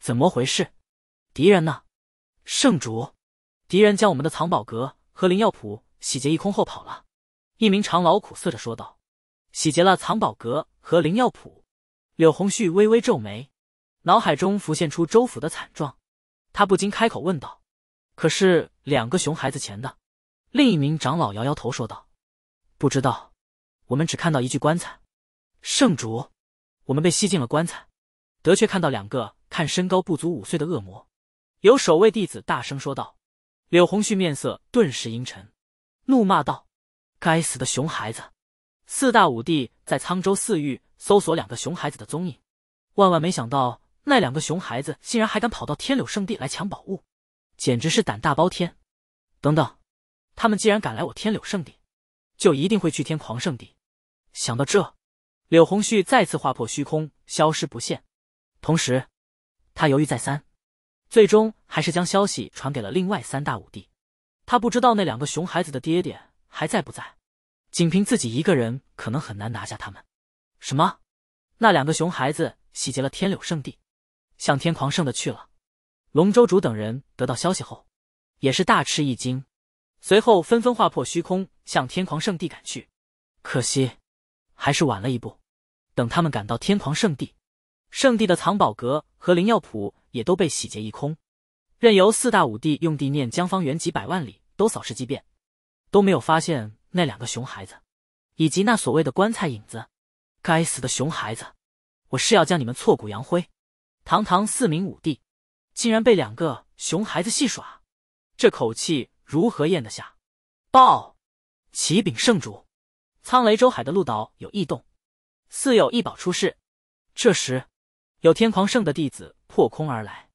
怎么回事？敌人呢？”圣主，敌人将我们的藏宝阁和灵药谱洗劫一空后跑了。”一名长老苦涩着说道：“洗劫了藏宝阁和灵药谱。”柳红旭微微皱眉，脑海中浮现出周府的惨状，他不禁开口问道：“可是两个熊孩子前的？”另一名长老摇摇头说道：“不知道，我们只看到一具棺材。”圣主。我们被吸进了棺材，德却看到两个看身高不足五岁的恶魔。有守卫弟子大声说道：“柳红旭面色顿时阴沉，怒骂道：‘该死的熊孩子！’四大五帝在沧州四域搜索两个熊孩子的踪影，万万没想到那两个熊孩子竟然还敢跑到天柳圣地来抢宝物，简直是胆大包天！等等，他们既然敢来我天柳圣地，就一定会去天狂圣地。想到这。”柳红旭再次划破虚空，消失不见。同时，他犹豫再三，最终还是将消息传给了另外三大武帝。他不知道那两个熊孩子的爹爹还在不在，仅凭自己一个人可能很难拿下他们。什么？那两个熊孩子洗劫了天柳圣地，向天狂圣的去了。龙舟主等人得到消息后，也是大吃一惊，随后纷纷划破虚空向天狂圣地赶去。可惜，还是晚了一步。等他们赶到天狂圣地，圣地的藏宝阁和灵药圃也都被洗劫一空，任由四大五帝用地念将方圆几百万里都扫视几遍，都没有发现那两个熊孩子，以及那所谓的棺材影子。该死的熊孩子，我誓要将你们挫骨扬灰！堂堂四名五帝，竟然被两个熊孩子戏耍，这口气如何咽得下？报，启禀圣主，苍雷州海的鹿岛有异动。似有一宝出世，这时，有天狂圣的弟子破空而来。